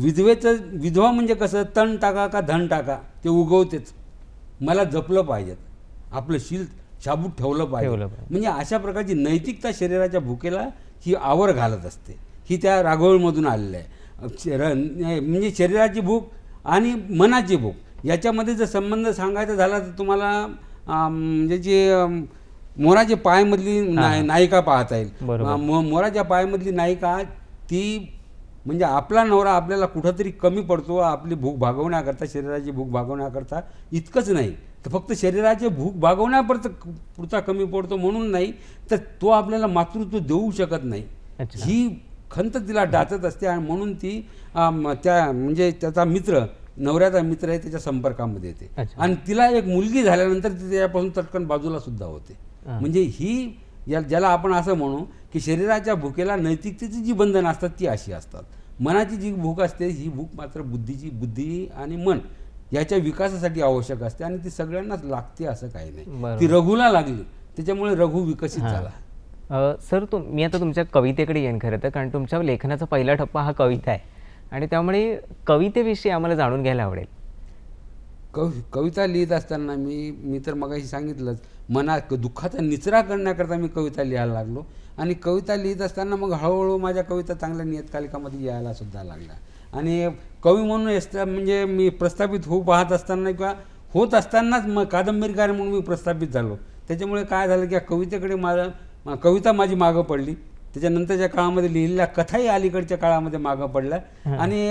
विधवेचं विधवा म्हणजे कसं तण टाका का धन टाका ते उगवतेच मला जपलं पाहिजेत आपलं शील शाबूत ठेवलं पाहिजे म्हणजे अशा प्रकारची नैतिकता शरीराच्या भूकेला ही आवर घालत असते ही त्या राघोळमधून आलेलं आहे म्हणजे शरीराची भूक आणि मनाची भूक याच्यामध्ये जर संबंध सांगायचा झाला तर तुम्हाला म्हणजे जे मोराच्या पायमधली नायिका पाहता येईल मोराच्या पायामधली नायिका ती म्हणजे आपला नवरा आपल्याला कुठंतरी कमी पडतो आपली भूक भागवण्याकरता शरीराची भूक भागवण्याकरता इतकंच नाही तर फक्त शरीराचे भूक भागवण्यापर्यंत पुरता कमी पडतो म्हणून नाही तर तो आपल्याला मातृत्व देऊ शकत नाही ही खंत तिला डाचत असते आणि म्हणून ती त्या म्हणजे त्याचा मित्र नवऱ्याचा मित्र आहे त्याच्या संपर्कामध्ये येते आणि तिला एक मुलगी झाल्यानंतर ती त्याच्यापासून चटकन बाजूला सुद्धा होते म्हणजे ही या ज्याला आपण असं म्हणू की शरीराच्या भूकेला नैतिकतेची जी बंधनं असतात ती अशी असतात मनाची जी भूक असते ही भूक मात्र बुद्धीची बुद्धी आणि मन याच्या विकासासाठी आवश्यक असते आणि ती सगळ्यांनाच लागते असं काही नाही ती रघुला लागली त्याच्यामुळे रघु विकसित झाला सर तुम मी आता तुमच्या कवितेकडे येईन खरं तर कारण तुमच्या लेखनाचा पहिला टप्पा हा कविता आहे आणि त्यामुळे कवितेविषयी आम्हाला जाणून घ्यायला आवडेल कव कविता लिहित असताना मी मी तर मगाशी सांगितलंच मनात दुःखाचा निचरा करण्याकरता मी कविता लिहायला लागलो आणि कविता लिहित असताना मग हळूहळू माझ्या कविता चांगल्या नियतकालिकामध्ये यायला सुद्धा लागल्या आणि कवी म्हणून एस म्हणजे मी प्रस्थापित होऊ पाहत असताना किंवा होत असतानाच मग कादंबरीकार म्हणून मी प्रस्थापित झालो त्याच्यामुळे काय झालं की कवितेकडे माझं कविता माझी मागं पडली त्याच्यानंतरच्या काळामध्ये लिहिलेल्या कथाही अलीकडच्या काळामध्ये मागं पडल्या आणि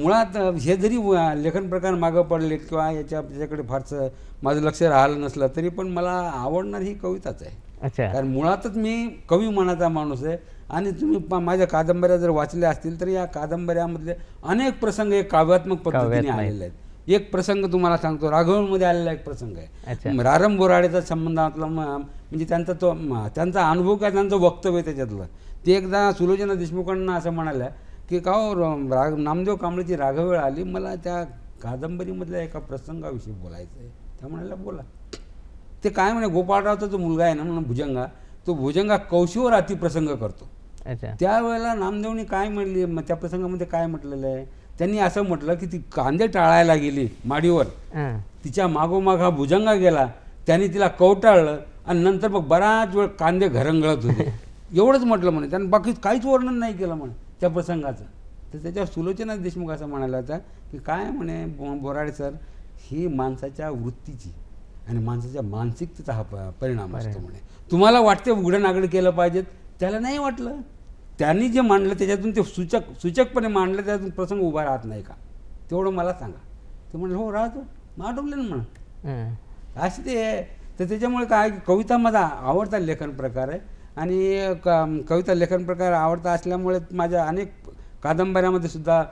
मुळात हे जरी लेखन प्रकार मागं पडले किंवा याच्या त्याच्याकडे फारसं माझं लक्ष राहिलं नसलं तरी पण मला आवडणार ही कविताच आहे अच्छा कारण मुळातच मी कवी मनाचा माणूस आहे आणि तुम्ही माझ्या कादंबऱ्या जर वाचल्या असतील तर या कादंबऱ्यामधले अनेक प्रसंग एक काव्यात्मक पद्धतीने आलेले आहेत एक प्रसंग तुम्हाला सांगतो राघवणमध्ये आलेला एक प्रसंग आहे रारम बोराडेचा संबंधातला म्हणजे त्यांचा तो त्यांचा अनुभव काय त्यांचं वक्तव्य त्याच्यातलं ते एकदा सुलोचना देशमुखांना असं म्हणाल्या की का हो नामदेव कांबळेची राघवेळ आली मला त्या कादंबरीमधल्या एका प्रसंगाविषयी बोलायचं आहे त्या म्हणायला बोला ते काय म्हणे गोपाळरावचा जो मुलगा आहे ना म्हणून भुजंगा तो भुजंगा कौशीवर अतिप्रसंग करतो त्यावेळेला नामदेवनी काय म्हणली त्या प्रसंगामध्ये काय म्हटलेलं आहे त्यांनी असं म्हटलं की ती कांदे टाळायला गेली माडीवर तिच्या मागोमाग हा भुजंगा गेला त्याने तिला कवटाळलं आणि नंतर मग बराच वेळ कांदे घरंगळत होते एवढंच म्हटलं म्हणे त्यांनी बाकी काहीच वर्णन नाही केलं म्हणे त्या प्रसंगाचं तर त्याच्यावर सुलोचना देशमुख असं म्हणाला होता की काय म्हणे बोराडे सर ही माणसाच्या वृत्तीची आणि माणसाच्या मानसिकतेचा हा प परिणाम असतो म्हणे तुम्हाला वाटते उघडं नागडं केलं पाहिजेत त्याला नाही वाटलं त्यांनी जे मांडलं त्याच्यातून ते सूचक सूचकपणे मांडलं त्यातून प्रसंग उभा राहत नाही का तेवढं मला सांगा ते म्हणलं हो राहतो मग ना म्हणा असे ते तर त्याच्यामुळे काय कविता माझा आवडता लेखन प्रकार आहे आणि क कविता लेखन प्रकार आवडता असल्यामुळे माझ्या अनेक कादंबऱ्यामध्ये सुद्धा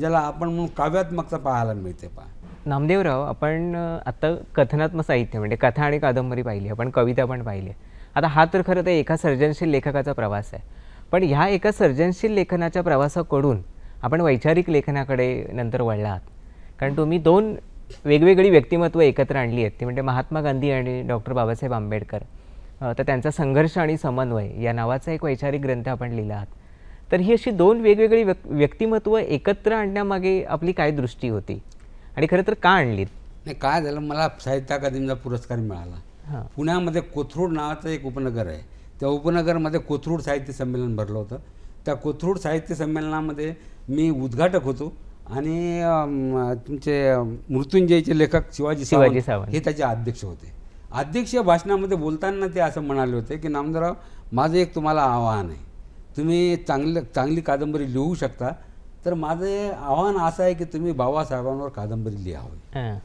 ज्याला आपण म्हणून काव्यात्मकता पाहायला मिळते पहा नामदेवराव आपण आता कथनात्मक साहित्य म्हणजे कथा आणि कादंबरी पाहिली आपण कविता पण पाहिली आता हा तर खरं तर एका सर्जनशील लेखकाचा प्रवास आहे पण ह्या एका सर्जनशील लेखनाच्या प्रवासाकडून आपण वैचारिक लेखनाकडे नंतर वळला आहात कारण तुम्ही दोन वेगवेगळी व्यक्तिमत्व एकत्र आणली आहेत ती म्हणजे महात्मा गांधी आणि डॉक्टर बाबासाहेब आंबेडकर तर त्यांचा संघर्ष आणि समन्वय या नावाचा एक वैचारिक ग्रंथ आपण लिहिला आहात तर ही अशी दोन वेगवेगळी व्यक् व्यक्तिमत्व एकत्र आणण्यामागे आपली काय दृष्टी होती आणि खरं तर का आणलीत नाही काय झालं मला साहित्य अकादमीचा पुरस्कार मिळाला पुण्यामध्ये कोथरूड नावाचं एक उपनगर आहे त्या उपनगरमध्ये कोथरूड साहित्य संमेलन भरलं होतं त्या कोथरूड साहित्य संमेलनामध्ये मी उद्घाटक होतो आणि तुमचे मृत्युंजयचे लेखक शिवाजी शिवाजी सावंत हे त्याचे अध्यक्ष होते अध्यक्षीय भाषणामध्ये बोलताना ते असं म्हणाले होते की नामदेवराव माझं एक तुम्हाला आव्हान आहे तुम्ही चांगलं चांगली कादंबरी लिहू शकता तर माझं आव्हान असं आहे की तुम्ही बाबासाहेबांवर कादंबरी लिहावी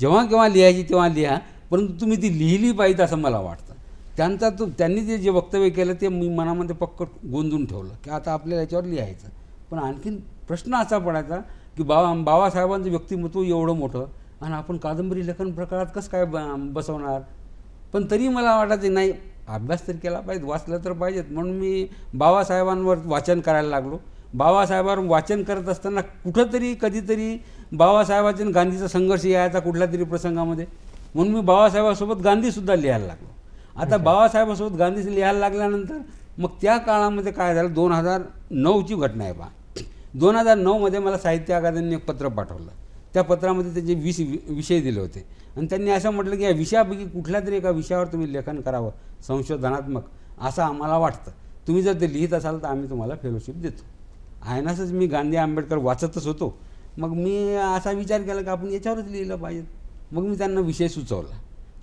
जेव्हा केव्हा लिहायची तेव्हा लिहा परंतु तुम्ही ती लिहिली पाहिजे असं मला वाटतं त्यांचा तो त्यांनी जे जे वक्तव्य केलं ते मी मनामध्ये पक्क गोंधून ठेवलं की आता आपल्याला याच्यावर लिहायचं पण आणखीन प्रश्न असा पडायचा की बाबा बाबासाहेबांचं व्यक्तिमत्व एवढं मोठं आणि आपण कादंबरी लेखन प्रकारात कसं काय ब बसवणार पण तरी मला वाटायचं नाही अभ्यास तर केला पाहिजे वाचलं तर पाहिजेत म्हणून मी बाबासाहेबांवर वाचन करायला लागलो बाबासाहेबांवर वाचन करत असताना कुठंतरी कधीतरी बाबासाहेबांचे गांधीचा संघर्ष यायचा कुठल्या तरी प्रसंगामध्ये म्हणून मी बाबासाहेबासोबत गांधीसुद्धा लिहायला लागलो आता बाबासाहेबासोबत गांधी लिहायला लागल्यानंतर मग त्या काळामध्ये काय झालं दोन हजार नऊची घटना आहे बा दोन हजार नऊमध्ये मला साहित्य अकादमीने एक पत्र पाठवलं त्या पत्रामध्ये त्याचे वीस विषय दिले होते आणि त्यांनी असं म्हटलं की या विषयापैकी कुठल्या तरी एका विषयावर तुम्ही लेखन करावं संशोधनात्मक असं आम्हाला वाटतं तुम्ही जर ते लिहित असाल तर आम्ही तुम्हाला फेलोशिप देतो आयनासच मी गांधी आंबेडकर वाचतच होतो मग मी असा विचार केला की आपण याच्यावरच लिहिलं पाहिजे मग मी त्यांना विषय सुचवला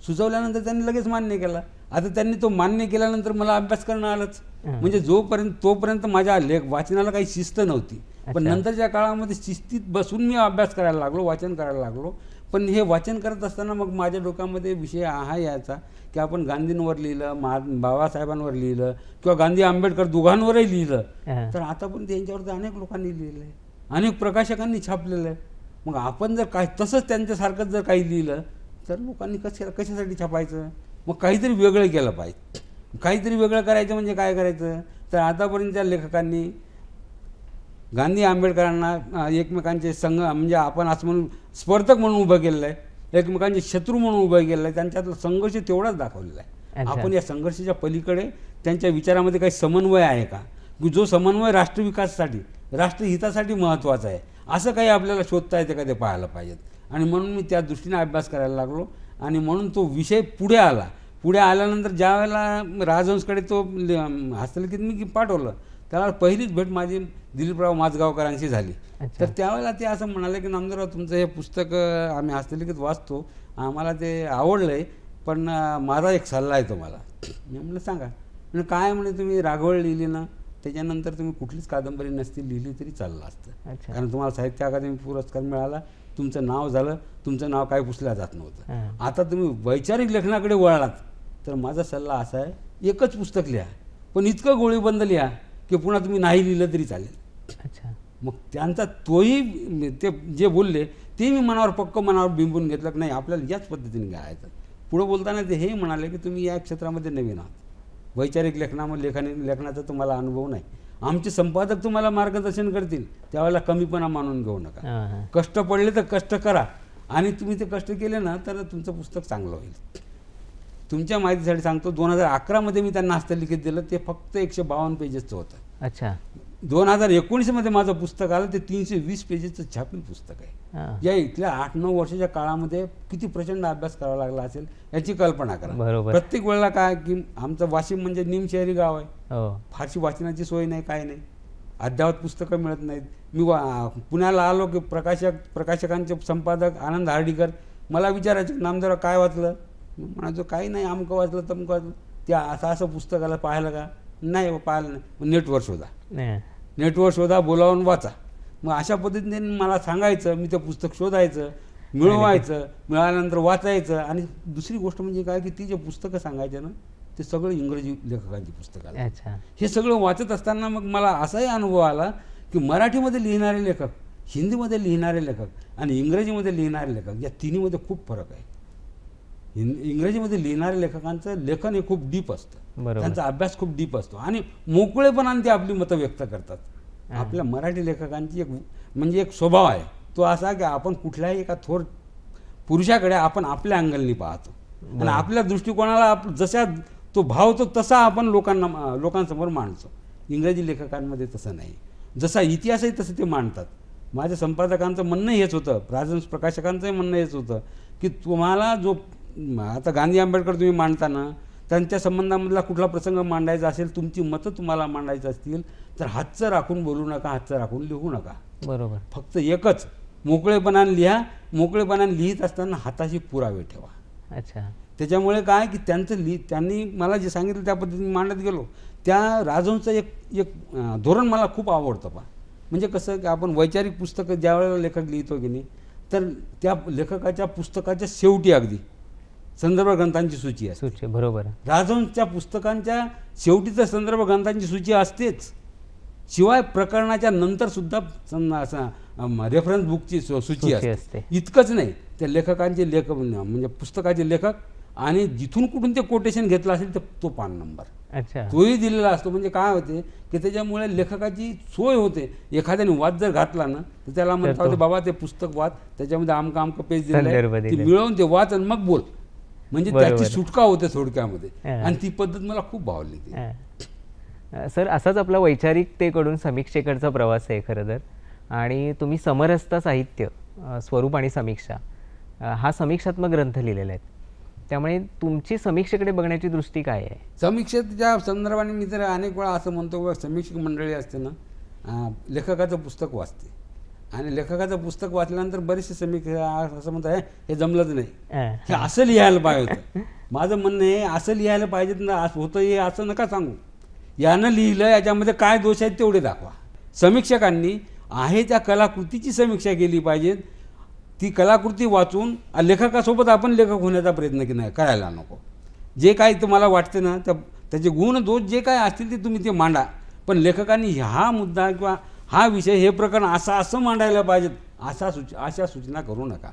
सुचवल्यानंतर त्यांनी लगेच मान्य केला आता त्यांनी तो मान्य केल्यानंतर मला अभ्यास करणं आलंच म्हणजे जोपर्यंत तोपर्यंत माझ्या लेख वाचनाला काही शिस्त नव्हती पण नंतरच्या काळामध्ये शिस्तीत बसून मी अभ्यास करायला लागलो वाचन करायला लागलो पण हे वाचन करत असताना मग माझ्या डोक्यामध्ये विषय हा यायचा की आपण गांधींवर लिहिलं महा बाबासाहेबांवर लिहिलं किंवा गांधी आंबेडकर दोघांवरही लिहिलं तर आता पण त्यांच्यावर अनेक लोकांनी लिहिलं आहे अनेक प्रकाशकांनी छापलेलं आहे मग आपण जर काय तसंच त्यांच्यासारखंच जर काही लिहिलं तर लोकांनी कसं कशासाठी छापायचं मग काहीतरी वेगळं केलं पाहिजे काहीतरी वेगळं करायचं म्हणजे काय करायचं तर आतापर्यंत त्या लेखकांनी गांधी आंबेडकरांना एकमेकांचे संघ म्हणजे आपण असं म्हणून स्पर्धक म्हणून उभं केलेलं आहे एकमेकांचे शत्रू म्हणून उभं केलेलं आहे त्यांच्यातला संघर्ष तेवढाच दाखवलेला आहे आपण या संघर्षाच्या पलीकडे त्यांच्या विचारामध्ये काही समन्वय आहे का जो समन्वय राष्ट्रविकासासाठी राष्ट्रहितासाठी महत्त्वाचा आहे असं काही आपल्याला शोधता येते का ते पाहायला पाहिजेत आणि म्हणून मी त्या दृष्टीने अभ्यास करायला लागलो आणि म्हणून तो विषय पुढे आला पुढे आल्यानंतर ज्या वेळेला राजहंसकडे तो हस्तलिखित मी पाठवलं त्याला पहिलीच भेट माझी दिलीपराव माझगावकरांशी झाली तर त्यावेळेला ते असं म्हणाले की नामदेवराव तुमचं हे पुस्तक आम्ही हस्तलिखित वाचतो आम्हाला ते आवडलं आहे पण माझा एक सल्ला आहे तुम्हाला मी म्हटलं सांगा म्हणजे काय म्हणे तुम्ही राघवळ लिहिली ना त्याच्यानंतर तुम्ही कुठलीच कादंबरी नसती लिहिली तरी चाललं असतं कारण तुम्हाला साहित्य अकादमी पुरस्कार मिळाला तुमचं नाव झालं तुमचं नाव काय पुसलं जात नव्हतं आता तुम्ही वैचारिक लेखनाकडे वळलात तर माझा सल्ला असा आहे एकच पुस्तक लिहा पण इतकं गोळीबंद लिहा की पुन्हा तुम्ही नाही लिहिलं तरी चालेल अच्छा मग त्यांचा तोही ते जे बोलले ते मी मनावर पक्क मनावर बिंबून घेतलं नाही आपल्याला याच पद्धतीने गायचं पुढं बोलताना ते हे म्हणाले की तुम्ही या क्षेत्रामध्ये नवीन आहात वैचारिक लेखनामध्ये लेखाने लेखनाचा तुम्हाला अनुभव नाही आमचे संपादक तुम्हाला मार्गदर्शन करतील त्यावेळेला कमीपणा मानून घेऊ नका कष्ट पडले तर कष्ट करा आणि तुम्ही ते कष्ट केले ना तर तुमचं पुस्तक चांगलं होईल तुमच्या माहितीसाठी सांगतो दोन हजार अकरामध्ये मी त्यांना हस्तलिखित दिलं ते फक्त एकशे बावन्न पेजेसचं होतं अच्छा दोन हजार मध्ये माझं पुस्तक आलं ते तीनशे वीस पेजेसचं छापील पुस्तक आहे या इथल्या आठ नऊ वर्षाच्या काळामध्ये किती प्रचंड अभ्यास करावा लागला असेल याची कल्पना करा प्रत्येक वेळेला काय की आमचं वाशिम म्हणजे शहरी गाव आहे हो. फारशी वाचनाची सोय नाही काय नाही अद्यावत पुस्तकं मिळत नाहीत मी पुण्याला आलो की प्रकाशक प्रकाशकांचे संपादक आनंद हार्डीकर मला विचारायचे जरा काय वाचलं म्हणायचो काही नाही अमकं वाचलं तमकं वाचलं त्या असं असं पुस्तकाला पाहायला का नाही पाहायला नाही नेटवर शोधा नेटवर शोधा बोलावून वाचा मग अशा पद्धतीने मला सांगायचं मी ते पुस्तक शोधायचं मिळवायचं मिळाल्यानंतर वाचायचं आणि दुसरी गोष्ट म्हणजे काय की ती जे पुस्तकं सांगायचं ना ते सगळं इंग्रजी लेखकांची पुस्तकं हे सगळं वाचत असताना मग मला असाही अनुभव आला की मराठीमध्ये लिहिणारे लेखक हिंदीमध्ये लिहिणारे लेखक आणि इंग्रजीमध्ये लिहिणारे लेखक या तिन्हीमध्ये खूप फरक आहे इंग्रजीमध्ये लिहिणाऱ्या लेखकांचं लेखन हे खूप डीप असतं त्यांचा अभ्यास खूप डीप असतो आणि मोकळेपणाने ते आपली मतं व्यक्त करतात आपल्या मराठी लेखकांची एक म्हणजे एक स्वभाव आहे तो असा की आपण कुठल्याही एका थोर पुरुषाकडे आपण आपल्या अंगलनी पाहतो आणि आपल्या दृष्टिकोनाला आप जशा तो भाव तसा आपण लोकांना लोकांसमोर मांडतो इंग्रजी लेखकांमध्ये तसं नाही जसा इतिहास आहे तसं ते मांडतात माझ्या संपादकांचं म्हणणं हेच होतं प्राजन्स प्रकाशकांचंही म्हणणं हेच होतं की तुम्हाला जो आता गांधी आंबेडकर तुम्ही मांडताना त्यांच्या संबंधामधला कुठला प्रसंग मांडायचा असेल तुमची मतं तुम्हाला मांडायची असतील तर हातचं राखून बोलू नका हातचं राखून लिहू नका बरोबर फक्त एकच मोकळेपणाने लिहा मोकळेपणाने लिहित असताना हाताशी पुरावे ठेवा अच्छा त्याच्यामुळे काय की त्यांचं लि त्यांनी मला जे सांगितलं त्या पद्धतीने मांडत गेलो त्या राजहंसचं एक एक धोरण मला खूप आवडतं पा म्हणजे कसं की आपण वैचारिक पुस्तकं ज्या वेळेला लेखक लिहितो की नाही तर त्या लेखकाच्या पुस्तकाच्या शेवटी अगदी संदर्भ ग्रंथांची सूची आहे सूची बरोबर राजवंशच्या पुस्तकांच्या शेवटी तर संदर्भ ग्रंथांची सूची असतेच शिवाय प्रकरणाच्या नंतर सुद्धा रेफरन्स बुकची सूची असते इतकंच नाही त्या लेखकांचे लेखक म्हणजे पुस्तकाचे लेखक आणि जिथून कुठून ते कोटेशन घेतलं असेल तर तो पान नंबर अच्छा तोही दिलेला असतो म्हणजे काय होते की त्याच्यामुळे लेखकाची सोय होते एखाद्याने वाद जर घातला ना तर त्याला म्हणतात बाबा ते पुस्तक वाद त्याच्यामध्ये आमक अमक पेज दिलेलं मिळवून ते वाच आणि मग बोल म्हणजे त्याची सुटका होते थोडक्यामध्ये आणि ती पद्धत मला खूप भावली ती सर असाच आपला वैचारिकतेकडून समीक्षेकडचा प्रवास आहे खरं तर आणि तुम्ही समरसता साहित्य स्वरूप आणि समीक्षा हा समीक्षात्मक ग्रंथ लिहिलेला आहे त्यामुळे तुमची समीक्षेकडे बघण्याची दृष्टी काय आहे समीक्षेच्या संदर्भाने मी तर अनेक वेळा असं म्हणतो समीक्षक मंडळी असते ना लेखकाचं पुस्तक वाचते आणि लेखकाचं पुस्तक वाचल्यानंतर बरेचसे समीक्षा असं म्हणत आहे हे जमलंच नाही हे असं लिहायला पाहिजे होतं माझं म्हणणं आहे असं लिहायला पाहिजे ना होतं हे असं नका सांगू यानं लिहिलं याच्यामध्ये काय दोष आहेत तेवढे दाखवा समीक्षकांनी आहे त्या कलाकृतीची समीक्षा केली पाहिजे ती कलाकृती वाचून लेखकासोबत आपण लेखक होण्याचा प्रयत्न की नाही करायला नको जे काय तुम्हाला वाटते ना त्या त्याचे गुण दोष जे काय असतील ते तुम्ही ते मांडा पण लेखकांनी ह्या मुद्दा किंवा हा विषय हे प्रकरण असं असं मांडायला पाहिजेत असा सूच अशा सूचना करू नका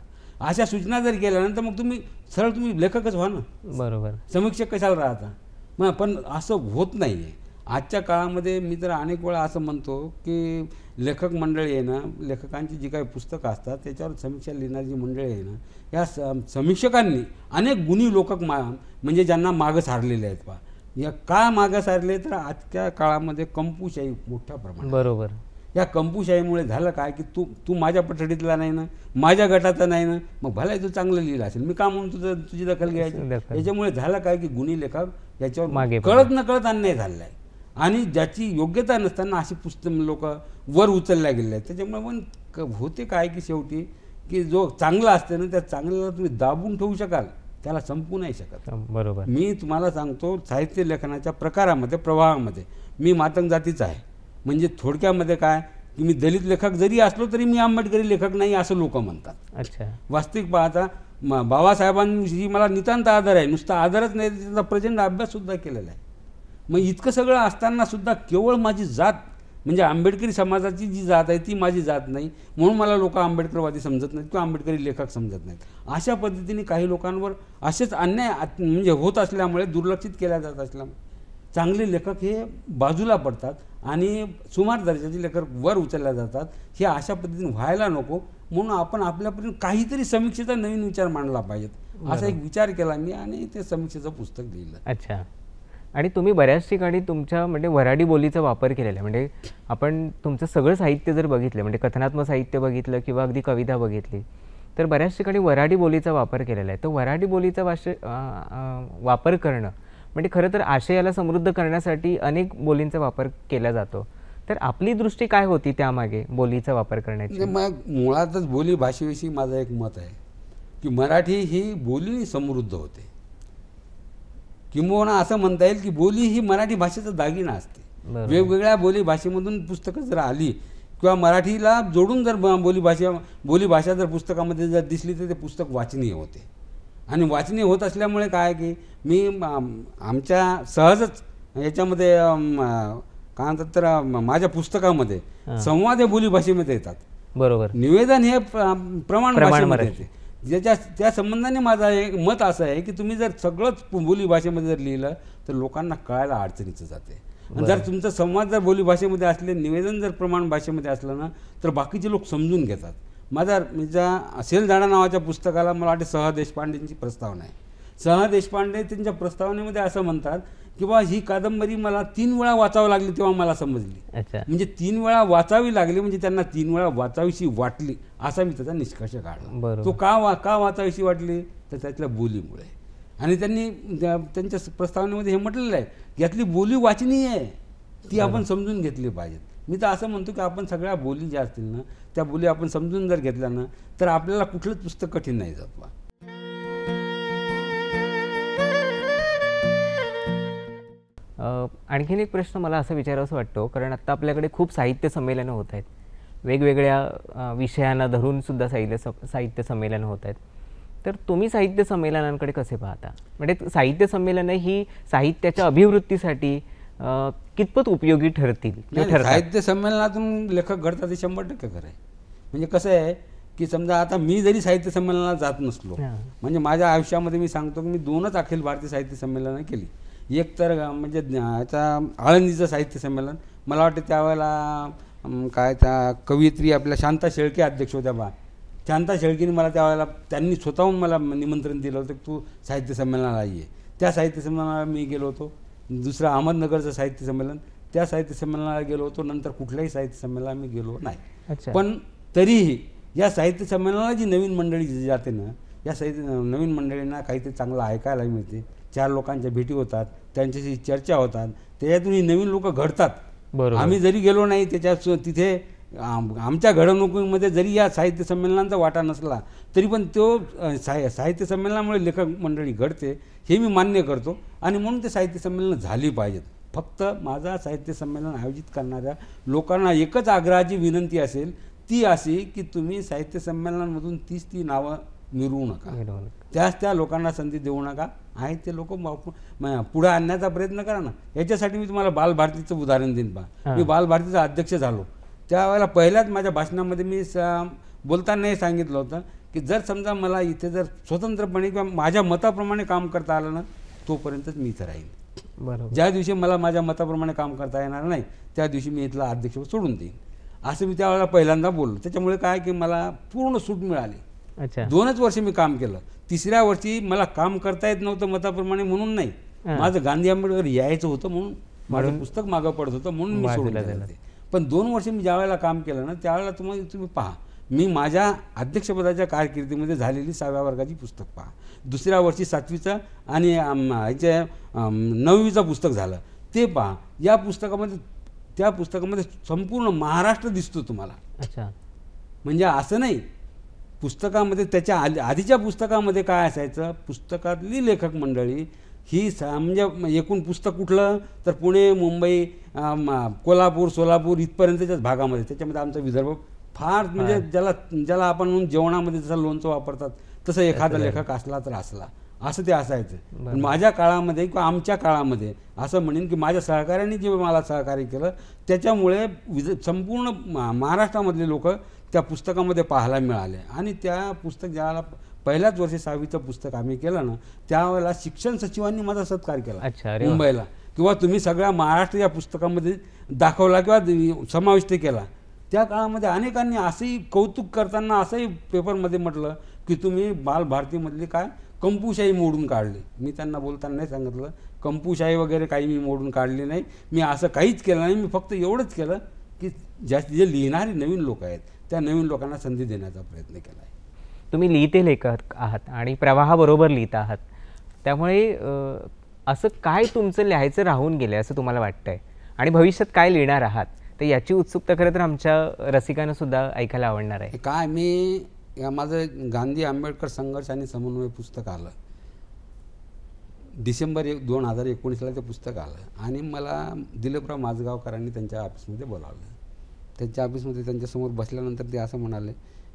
अशा सूचना जर केल्यानंतर मग तुम्ही सरळ तुम्ही लेखकच व्हा ना बरोबर समीक्षक कशाला राहता मग पण असं होत नाही आहे आजच्या काळामध्ये मी तर अनेक वेळा असं म्हणतो की लेखक मंडळी आहे ना लेखकांची जी काही पुस्तकं असतात त्याच्यावर समीक्षा लिहिणारी जी मंडळी आहे ना या समीक्षकांनी अनेक गुणी लोकक मा म्हणजे ज्यांना मागं सारलेले आहेत पा या का मागं सारले तर आजच्या काळामध्ये आहे मोठ्या प्रमाणात बरोबर या कंपूशाहीमुळे झालं काय की तू तू माझ्या पठडीतला नाही ना माझ्या गटाचा नाही ना मग भलाय तू चांगलं लिहिलं असेल मी का म्हणून तुझं तुझी दखल घ्यायची याच्यामुळे झालं काय की गुन्हे लेखक याच्यावर मागे कळत न कळत अन्याय झालेला आहे आणि ज्याची योग्यता नसताना अशी पुस्तक लोक वर उचलल्या गेले आहेत त्याच्यामुळे पण होते काय की शेवटी की जो चांगला असते ना त्या चांगल्याला तुम्ही दाबून ठेवू शकाल त्याला संपू नाही शकत बरोबर मी तुम्हाला सांगतो साहित्य लेखनाच्या प्रकारामध्ये प्रवाहामध्ये मी मातंग जातीचा आहे म्हणजे थोडक्यामध्ये काय की मी दलित लेखक जरी असलो तरी मी आंबेडकरी लेखक नाही असं लोक म्हणतात अच्छा वास्तविक पाहता म बाबासाहेबांशी मला नितांत आदर आहे नुसता आदरच नाही त्याचा प्रचंड अभ्याससुद्धा केलेला आहे मग इतकं सगळं असतानासुद्धा केवळ माझी जात म्हणजे आंबेडकरी समाजाची जी जात आहे ती माझी जात नाही म्हणून मला लोक आंबेडकरवादी समजत नाहीत किंवा आंबेडकरी लेखक समजत नाहीत अशा पद्धतीने काही लोकांवर असेच अन्याय म्हणजे होत असल्यामुळे दुर्लक्षित केल्या जात असल्यामुळे चांगले लेखक हे बाजूला पडतात आणि सुमार दर्जाचे लेखक वर उचलल्या जातात हे अशा पद्धतीने व्हायला नको म्हणून आपण आपल्यापर्यंत काहीतरी समीक्षेचा नवीन विचार मांडला पाहिजेत असा एक विचार केला मी आणि ते समीक्षेचं पुस्तक लिहिलं अच्छा आणि तुम्ही बऱ्याच ठिकाणी तुमच्या म्हणजे वराडी बोलीचा वापर केलेला आहे म्हणजे आपण तुमचं सगळं साहित्य जर बघितलं म्हणजे कथनात्मक साहित्य बघितलं किंवा अगदी कविता बघितली तर बऱ्याच ठिकाणी वराडी बोलीचा वापर केलेला आहे तर वराडी बोलीचा वापर करणं म्हणजे खरं तर आशयाला समृद्ध करण्यासाठी अनेक बोलींचा वापर केला जातो तर आपली दृष्टी काय होती त्यामागे बोलीचा वापर करण्याची म्हणजे मग मुळातच बोली भाषेविषयी माझं एक मत आहे की मराठी ही बोली समृद्ध होते किंबहुना असं म्हणता येईल की बोली ही मराठी भाषेचा दागिना असते वेगवेगळ्या बोली भाषेमधून पुस्तकं जर आली किंवा मराठीला जोडून जर बोली भाषा बोली भाषा जर पुस्तकामध्ये जर दिसली तर ते पुस्तक वाचनीय होते आणि वाचनी होत असल्यामुळे काय की मी आमच्या सहजच याच्यामध्ये काय म्हणतात तर माझ्या पुस्तकामध्ये संवाद हे बोलीभाषेमध्ये येतात बरोबर निवेदन हे प्रमाण भाषेमध्ये येते ज्याच्या त्या संबंधाने माझा एक मत असं आहे की तुम्ही जर सगळंच बोलीभाषेमध्ये जर लिहिलं तर लोकांना कळायला अडचणीचं जाते जर तुमचा संवाद जर बोलीभाषेमध्ये असले निवेदन जर प्रमाण भाषेमध्ये असलं ना तर बाकीचे लोक समजून घेतात माझा माझ्या असेल झाडा नावाच्या पुस्तकाला मला वाटते सह देशपांडेंची प्रस्तावना आहे सह देशपांडे त्यांच्या प्रस्तावनेमध्ये असं म्हणतात की बा ही कादंबरी मला तीन वेळा वाचावी लागली तेव्हा मला समजली म्हणजे तीन वेळा वाचावी लागली म्हणजे त्यांना तीन वेळा वाचावीशी वाटली असा मी त्याचा निष्कर्ष काढला तो का वा का वाचावीशी वाटली तर त्यातल्या बोलीमुळे आणि त्यांनी त्यांच्या प्रस्तावनेमध्ये हे म्हटलेलं आहे यातली बोली वाचनीय आहे ती आपण समजून घेतली पाहिजेत मी तर असं म्हणतो की आपण सगळ्या बोली ज्या असतील ना त्या बोली आपण समजून जर घेतल्या ना तर आपल्याला कुठलंच पुस्तक कठीण नाही जात आणखीन एक प्रश्न मला असं विचारावं वाटतो कारण आत्ता आपल्याकडे खूप साहित्य संमेलनं होत आहेत वेगवेगळ्या विषयांना धरून सुद्धा साहित्य साहित्य संमेलनं होत आहेत तर तुम्ही साहित्य संमेलनांकडे कसे पाहता म्हणजे साहित्य संमेलनं ही साहित्याच्या अभिवृत्तीसाठी कितपत उपयोगी ठरतील साहित्य संमेलनातून लेखक घडतात ते शंभर टक्के खरं आहे म्हणजे कसं आहे की समजा आता मी जरी साहित्य संमेलनाला जात नसलो म्हणजे माझ्या आयुष्यामध्ये मी सांगतो की मी दोनच अखिल भारतीय साहित्य संमेलनं केली एक तर म्हणजे ज्ञा- याचा आळंदीचं साहित्य संमेलन मला वाटतं त्यावेळेला काय त्या कवयित्री आपल्या शांता शेळके अध्यक्ष होत्या बा शांता शेळकेने मला त्यावेळेला त्यांनी स्वतःहून मला निमंत्रण दिलं होतं की तू साहित्य संमेलनाला ये त्या साहित्य संमेलनाला मी गेलो होतो दुसरं अहमदनगरचं साहित्य संमेलन त्या साहित्य संमेलनाला गेलो होतो नंतर कुठल्याही साहित्य संमेलनाला मी गेलो नाही पण तरीही या साहित्य संमेलनाला जी नवीन मंडळी जाते ना या साहित्य नवीन मंडळींना काहीतरी चांगलं ऐकायला मिळते चार लोकांच्या भेटी होतात त्यांच्याशी चर्चा होतात त्याच्यातून नवीन लोक घडतात आम्ही जरी गेलो नाही त्याच्या तिथे आम आमच्या घडवणुकीमध्ये जरी या साहित्य संमेलनांचा वाटा नसला तरी पण तो साहि साहित्य संमेलनामुळे लेखक मंडळी घडते हे मी मान्य करतो आणि म्हणून ते साहित्य संमेलनं झाली पाहिजेत फक्त माझा साहित्य संमेलन आयोजित करणाऱ्या लोकांना एकच आग्रहाची विनंती असेल ती अशी की तुम्ही साहित्य संमेलनांमधून तीच ती नावं मिरवू नका त्याच त्या लोकांना संधी देऊ नका आहे ते लोक पुढे आणण्याचा प्रयत्न करा ना याच्यासाठी मी तुम्हाला बालभारतीचं उदाहरण देईन पहा मी बालभारतीचा अध्यक्ष झालो त्यावेळेला पहिल्याच माझ्या भाषणामध्ये मी स बोलतानाही सांगितलं होतं की जर समजा मला इथे जर स्वतंत्रपणे किंवा माझ्या मताप्रमाणे काम करता आलं ना तोपर्यंतच मी इथं राहील बरोबर ज्या दिवशी मला माझ्या मताप्रमाणे काम करता येणार नाही त्या दिवशी मी इथला अध्यक्ष सोडून देईन असं मी त्यावेळेला पहिल्यांदा बोललो त्याच्यामुळे काय की मला पूर्ण सूट मिळाली अच्छा दोनच वर्ष मी काम केलं तिसऱ्या वर्षी मला काम करता येत नव्हतं मताप्रमाणे म्हणून नाही माझं गांधी आंबेडकर यायचं होतं म्हणून माझं पुस्तक मागं पडत होतं म्हणून मी सोडून पण दोन वर्ष मी वेळेला काम केलं ना त्यावेळेला तुम्हाला तुम्ही पहा मी माझ्या अध्यक्षपदाच्या कारकिर्दीमध्ये झालेली सहाव्या वर्गाची पुस्तक पहा दुसऱ्या वर्षी सातवीचं आणि ह्याच्या नववीचं पुस्तक झालं ते पहा या पुस्तकामध्ये त्या पुस्तकामध्ये संपूर्ण महाराष्ट्र दिसतो तुम्हाला अच्छा म्हणजे असं नाही पुस्तकामध्ये त्याच्या आधीच्या पुस्तकामध्ये काय असायचं पुस्तकातली लेखक मंडळी ही स म्हणजे एकूण पुस्तक कुठलं तर पुणे मुंबई कोल्हापूर सोलापूर इथपर्यंतच्याच भागामध्ये त्याच्यामध्ये आमचा विदर्भ फार म्हणजे ज्याला ज्याला आपण म्हणून जेवणामध्ये जसं लोणचं वापरतात तसं एखादा लेखक असला तर असला असं ते असायचं माझ्या काळामध्ये किंवा आमच्या काळामध्ये असं म्हणेन की माझ्या सहकाऱ्यांनी जे मला सहकार्य केलं त्याच्यामुळे विज संपूर्ण महाराष्ट्रामधले लोक त्या पुस्तकामध्ये पाहायला मिळाले आणि त्या पुस्तक ज्याला पहिल्याच वर्षी सहावीचं पुस्तक आम्ही केलं ना त्यावेळेला शिक्षण सचिवांनी माझा सत्कार केला मुंबईला किंवा तुम्ही सगळ्या महाराष्ट्र या पुस्तकामध्ये दाखवला किंवा समाविष्ट केला त्या काळामध्ये अनेकांनी असंही कौतुक करताना असंही पेपरमध्ये म्हटलं की तुम्ही बालभारतीमधली काय कंपूशाही मोडून काढली मी त्यांना बोलताना नाही सांगितलं कंपूशाही वगैरे काही मी मोडून काढली नाही मी असं काहीच केलं नाही मी फक्त एवढंच केलं की जास्त जे लिहिणारे नवीन लोक आहेत त्या नवीन लोकांना संधी देण्याचा प्रयत्न केला आहे तुम्ही लिहिते लेखक आहात आणि प्रवाहाबरोबर लिहित आहात त्यामुळे असं काय तुमचं लिहायचं राहून गेलं असं तुम्हाला वाटतं आहे आणि भविष्यात काय लिहिणार आहात तर याची उत्सुकता खरं तर आमच्या रसिकांना सुद्धा ऐकायला आवडणार आहे काय मी या माझं गांधी आंबेडकर संघर्ष आणि समन्वय पुस्तक आलं डिसेंबर एक दोन हजार एकोणीसला ते पुस्तक आलं आणि मला दिलीपराव माझगावकरांनी त्यांच्या ऑफिसमध्ये बोलावलं त्यांच्या ऑफिसमध्ये त्यांच्यासमोर बसल्यानंतर ते असं म्हणाले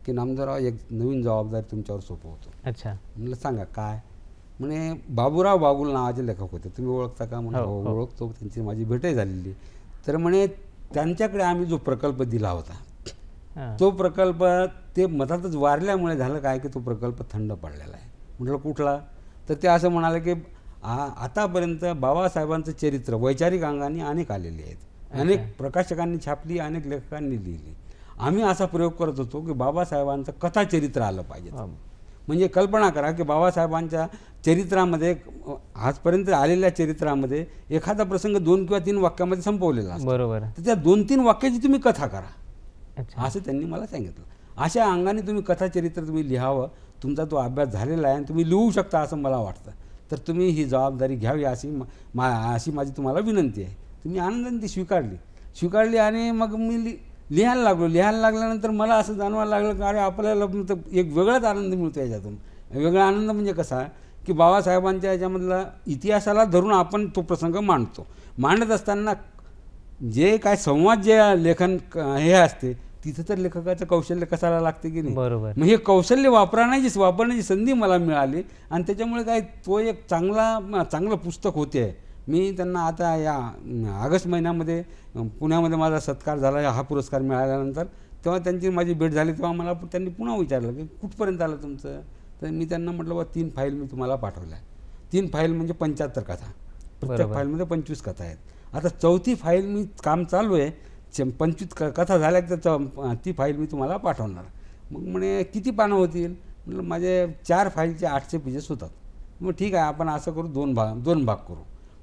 की जरा एक नवीन जबाबदारी तुमच्यावर सोपवतो अच्छा म्हणलं सांगा काय म्हणे बाबूराव बागुल नावाचे लेखक होते तुम्ही ओळखता का म्हणून हो, हो, हो. ओळखतो त्यांची माझी भेटही झालेली तर म्हणे त्यांच्याकडे आम्ही जो प्रकल्प दिला होता तो प्रकल्प ते मधातच वारल्यामुळे झालं काय की तो प्रकल्प थंड पडलेला आहे म्हटलं कुठला तर ते असं म्हणाले की आतापर्यंत बाबासाहेबांचं चरित्र वैचारिक अंगाने अनेक आलेली आहेत अनेक प्रकाशकांनी छापली अनेक लेखकांनी लिहिली आम्ही असा प्रयोग करत होतो की बाबासाहेबांचं कथाचरित्र आलं पाहिजे म्हणजे कल्पना करा की बाबासाहेबांच्या चरित्रामध्ये आजपर्यंत आलेल्या चरित्रामध्ये एखादा प्रसंग दोन किंवा तीन वाक्यामध्ये संपवलेला बरोबर तर त्या दोन तीन वाक्याची तुम्ही कथा करा असं त्यांनी मला सांगितलं अशा अंगाने तुम्ही कथाचरित्र तुम्ही लिहावं तुमचा तो अभ्यास झालेला आहे आणि तुम्ही लिहू शकता असं मला वाटतं तर तुम्ही ही जबाबदारी घ्यावी अशी मा अशी माझी तुम्हाला विनंती आहे तुम्ही आनंदाने ती स्वीकारली स्वीकारली आणि मग मी लिहायला लागलो लिहायला लागल्यानंतर मला असं जाणवायला लागलं की अरे आपल्याला एक वेगळाच आनंद मिळतो याच्यातून वेगळा आनंद म्हणजे कसा की बाबासाहेबांच्या याच्यामधला इतिहासाला धरून आपण तो प्रसंग मांडतो मांडत असताना जे काय संवाद जे लेखन हे असते तिथं तर लेखकाचं कौशल्य कसाला लागते की नाही बरोबर मग हे कौशल्य वापरण्याची वापरण्याची संधी मला मिळाली आणि त्याच्यामुळे काय तो एक चांगला चांगलं पुस्तक होते आहे मी त्यांना आता या ऑगस्ट महिन्यामध्ये पुण्यामध्ये माझा सत्कार झाला हा पुरस्कार मिळाल्यानंतर तेव्हा त्यांची माझी भेट झाली तेव्हा मला त्यांनी पुन्हा विचारलं की कुठपर्यंत आलं तुमचं तर मी त्यांना म्हटलं बा तीन फाईल मी तुम्हाला पाठवल्या तीन फाईल म्हणजे पंच्याहत्तर कथा प्रत्येक फाईलमध्ये पंचवीस कथा आहेत आता चौथी फाईल मी काम चालू आहे पंचवीस क कथा झाल्या तर ती फाईल मी तुम्हाला पाठवणार मग म्हणे किती पानं होतील म्हटलं माझे चार फाईलचे आठशे पेजेस होतात मग ठीक आहे आपण असं करू दोन भाग दोन भाग करू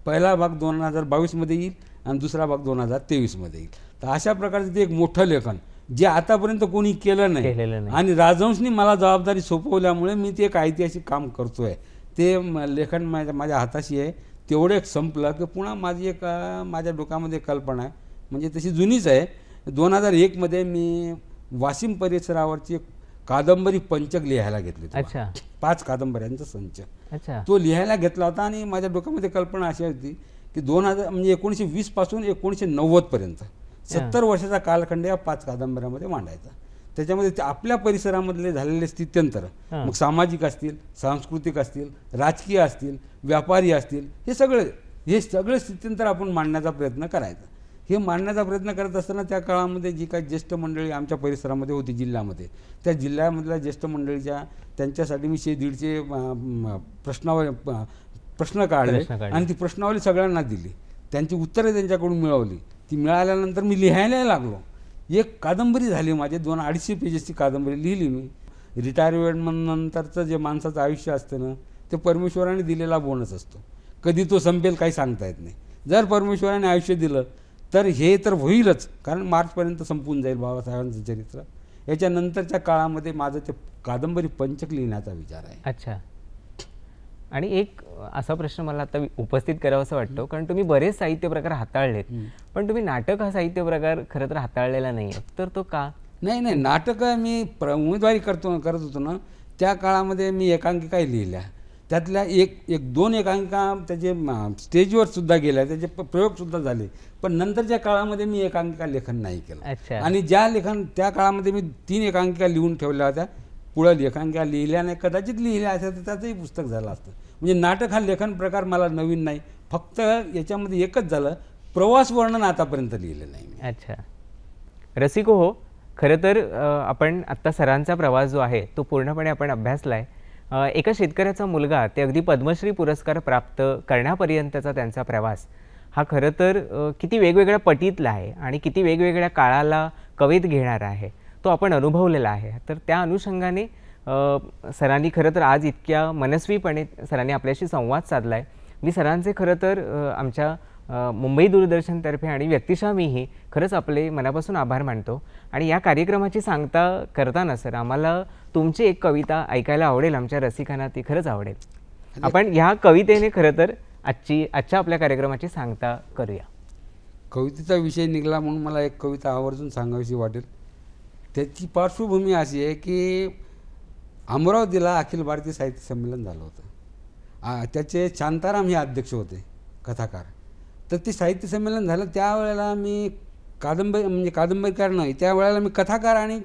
पहिला भाग दोन हजार बावीसमध्ये येईल आणि दुसरा भाग दोन हजार तेवीसमध्ये येईल तर अशा प्रकारचं ते एक मोठं लेखन जे आतापर्यंत कोणी केलं नाही आणि राजवंशनी मला जबाबदारी सोपवल्यामुळे मी ते एक ऐतिहासिक काम करतो आहे ते लेखन माझ्या माझ्या हाताशी आहे तेवढं एक संपलं की पुन्हा माझी एक माझ्या डोक्यामध्ये कल्पना आहे म्हणजे तशी जुनीच आहे दोन हजार एकमध्ये मी वाशिम परिसरावरची एक कादंबरी पंचक लिहायला घेतली पाच कादंबऱ्यांचा संच तो लिहायला घेतला होता आणि माझ्या डोक्यामध्ये कल्पना अशी होती की दोन हजार म्हणजे एकोणीसशे वीस पासून एकोणीसशे नव्वद पर्यंत सत्तर वर्षाचा कालखंड या पाच कादंबऱ्यामध्ये मांडायचा त्याच्यामध्ये ते आपल्या परिसरामधले झालेले स्थित्यंतर मग सामाजिक असतील सांस्कृतिक असतील राजकीय असतील व्यापारी असतील हे सगळे हे सगळे स्थित्यंतर आपण मांडण्याचा प्रयत्न करायचा हे मांडण्याचा प्रयत्न करत असताना त्या काळामध्ये जी काही ज्येष्ठ मंडळी आमच्या परिसरामध्ये होती जिल्ह्यामध्ये त्या जिल्ह्यामधल्या ज्येष्ठ मंडळीच्या त्यांच्यासाठी मी शे दीडशे प्रश्नावर प्रश्न काढले आणि ती प्रश्नावली सगळ्यांना दिली त्यांची उत्तरे त्यांच्याकडून मिळवली ती मिळाल्यानंतर मी लिहायला लागलो एक कादंबरी झाली माझी दोन अडीचशे पेजेसची कादंबरी लिहिली मी रिटायरमेंटनंतरचं जे माणसाचं आयुष्य असतं ना ते परमेश्वराने दिलेला बोनस असतो कधी तो संपेल काही सांगता येत नाही जर परमेश्वराने आयुष्य दिलं तर हे तर होईलच कारण मार्चपर्यंत संपून जाईल बाबासाहेबांचं चरित्र याच्यानंतरच्या काळामध्ये माझं ते कादंबरी पंचक लिहिण्याचा विचार आहे अच्छा आणि एक असा प्रश्न मला आता उपस्थित करावा असं वाटतो कारण तुम्ही बरेच साहित्य प्रकार हाताळलेत पण तुम्ही नाटक हा साहित्य प्रकार खरं तर हाताळलेला नाही तर तो का नाही नाही नाटक मी प्र उमेदवारी करतो करत होतो ना त्या काळामध्ये मी एकांकिकाही लिहिल्या त्यातल्या एक एक दोन एकांका त्याचे स्टेजवर सुद्धा गेल्या त्याचे प्रयोग सुद्धा झाले पण नंतरच्या काळामध्ये मी एकांकिका लेखन नाही केलं आणि ज्या लेखन त्या काळामध्ये मी तीन एकांकिका लिहून ठेवल्या होत्या पुढं लेखांकिका लिहिल्या नाही कदाचित लिहिल्या असत्या तर त्याचंही पुस्तक झालं असतं म्हणजे नाटक हा लेखन प्रकार मला नवीन नाही फक्त याच्यामध्ये एकच झालं प्रवास वर्णन आतापर्यंत लिहिलं नाही अच्छा रसिको हो खरं तर आपण आत्ता सरांचा प्रवास जो आहे तो पूर्णपणे आपण अभ्यासला आहे एका शेतकऱ्याचा मुलगा ते अगदी पद्मश्री पुरस्कार प्राप्त करण्यापर्यंतचा त्यांचा प्रवास हा खरं तर किती वेगवेगळ्या पटीतला आहे आणि किती वेगवेगळ्या काळाला कवेत घेणारा आहे तो आपण अनुभवलेला आहे तर त्या अनुषंगाने सरांनी खरं तर आज इतक्या मनस्वीपणे सरांनी आपल्याशी संवाद साधला आहे मी सरांचे खरं तर आमच्या मुंबई दूरदर्शनतर्फे आणि व्यक्तिशः मीही खरंच आपले मनापासून आभार मानतो आणि या कार्यक्रमाची सांगता करताना सर आम्हाला तुमची एक कविता ऐकायला आवडेल आमच्या रसिकांना ती खरंच आवडेल आपण ह्या कवितेने खरं तर आजची आजच्या आपल्या कार्यक्रमाची सांगता करूया कवितेचा विषय निघाला म्हणून मला एक कविता आवर्जून सांगावीशी वाटेल त्याची पार्श्वभूमी अशी आहे की अमरावतीला अखिल भारतीय साहित्य संमेलन झालं होतं त्याचे शांताराम हे अध्यक्ष होते कथाकार तर ते साहित्य संमेलन झालं त्यावेळेला मी कादंबरी म्हणजे कादंबरीकार नाही त्यावेळेला मी कथाकार आणि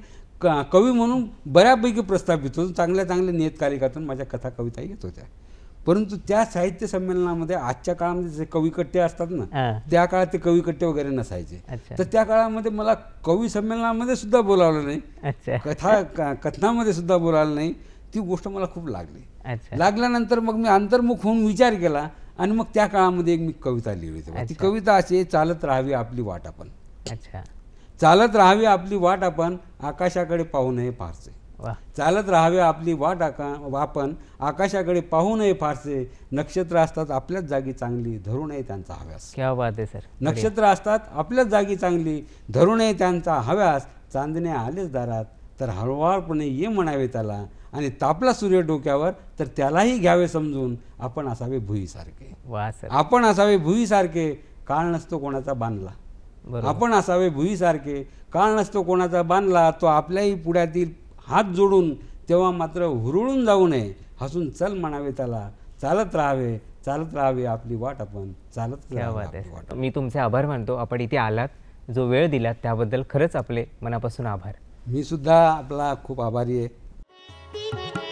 कवी म्हणून बऱ्यापैकी प्रस्थापित होतो चांगल्या चांगल्या नियतकालिकातून माझ्या कथा कविता येत होत्या परंतु त्या साहित्य संमेलनामध्ये आजच्या काळामध्ये जे कविकट्टे असतात ना त्या काळात ते कविकट्टे वगैरे नसायचे तर त्या काळामध्ये मला कवी संमेलनामध्ये सुद्धा बोलावलं नाही कथा कथनामध्ये सुद्धा बोलावलं नाही ती गोष्ट मला खूप लागली लागल्यानंतर मग मी अंतर्मुख होऊन विचार केला आणि मग त्या काळामध्ये एक मी कविता लिहिली होती ती कविता अशी चालत राहावी आपली वाट आपण चालत राहावी आपली वाट आपण आकाशाकडे पाहू नये फारसे चालत राहावे आपली वाट आपण आकाशाकडे पाहू नये फारसे नक्षत्र असतात आपल्याच जागी चांगली धरू नये त्यांचा हव्यास बात सर नक्षत्र असतात आपल्याच जागी चांगली धरू नये त्यांचा हव्यास चांदण्या आलेच दारात तर हळूहळपणे ये म्हणावे त्याला आणि तापला सूर्य डोक्यावर तर त्यालाही घ्यावे समजून आपण असावे भुईसारखे आपण असावे भुईसारखे काळ नसतो कोणाचा बांधला आपण असावे भुईसारखे काळ नसतो कोणाचा बांधला तो आपल्याही पुढ्यातील हात जोडून तेव्हा मात्र हुरळून जाऊ नये हसून चल म्हणावे त्याला चालत राहावे चालत राहावे आपली वाट आपण चालत मी तुमचे आभार मानतो आपण इथे आलात जो वेळ दिलात त्याबद्दल खरंच आपले मनापासून आभार मी सुद्धा आपला खूप आभारी आहे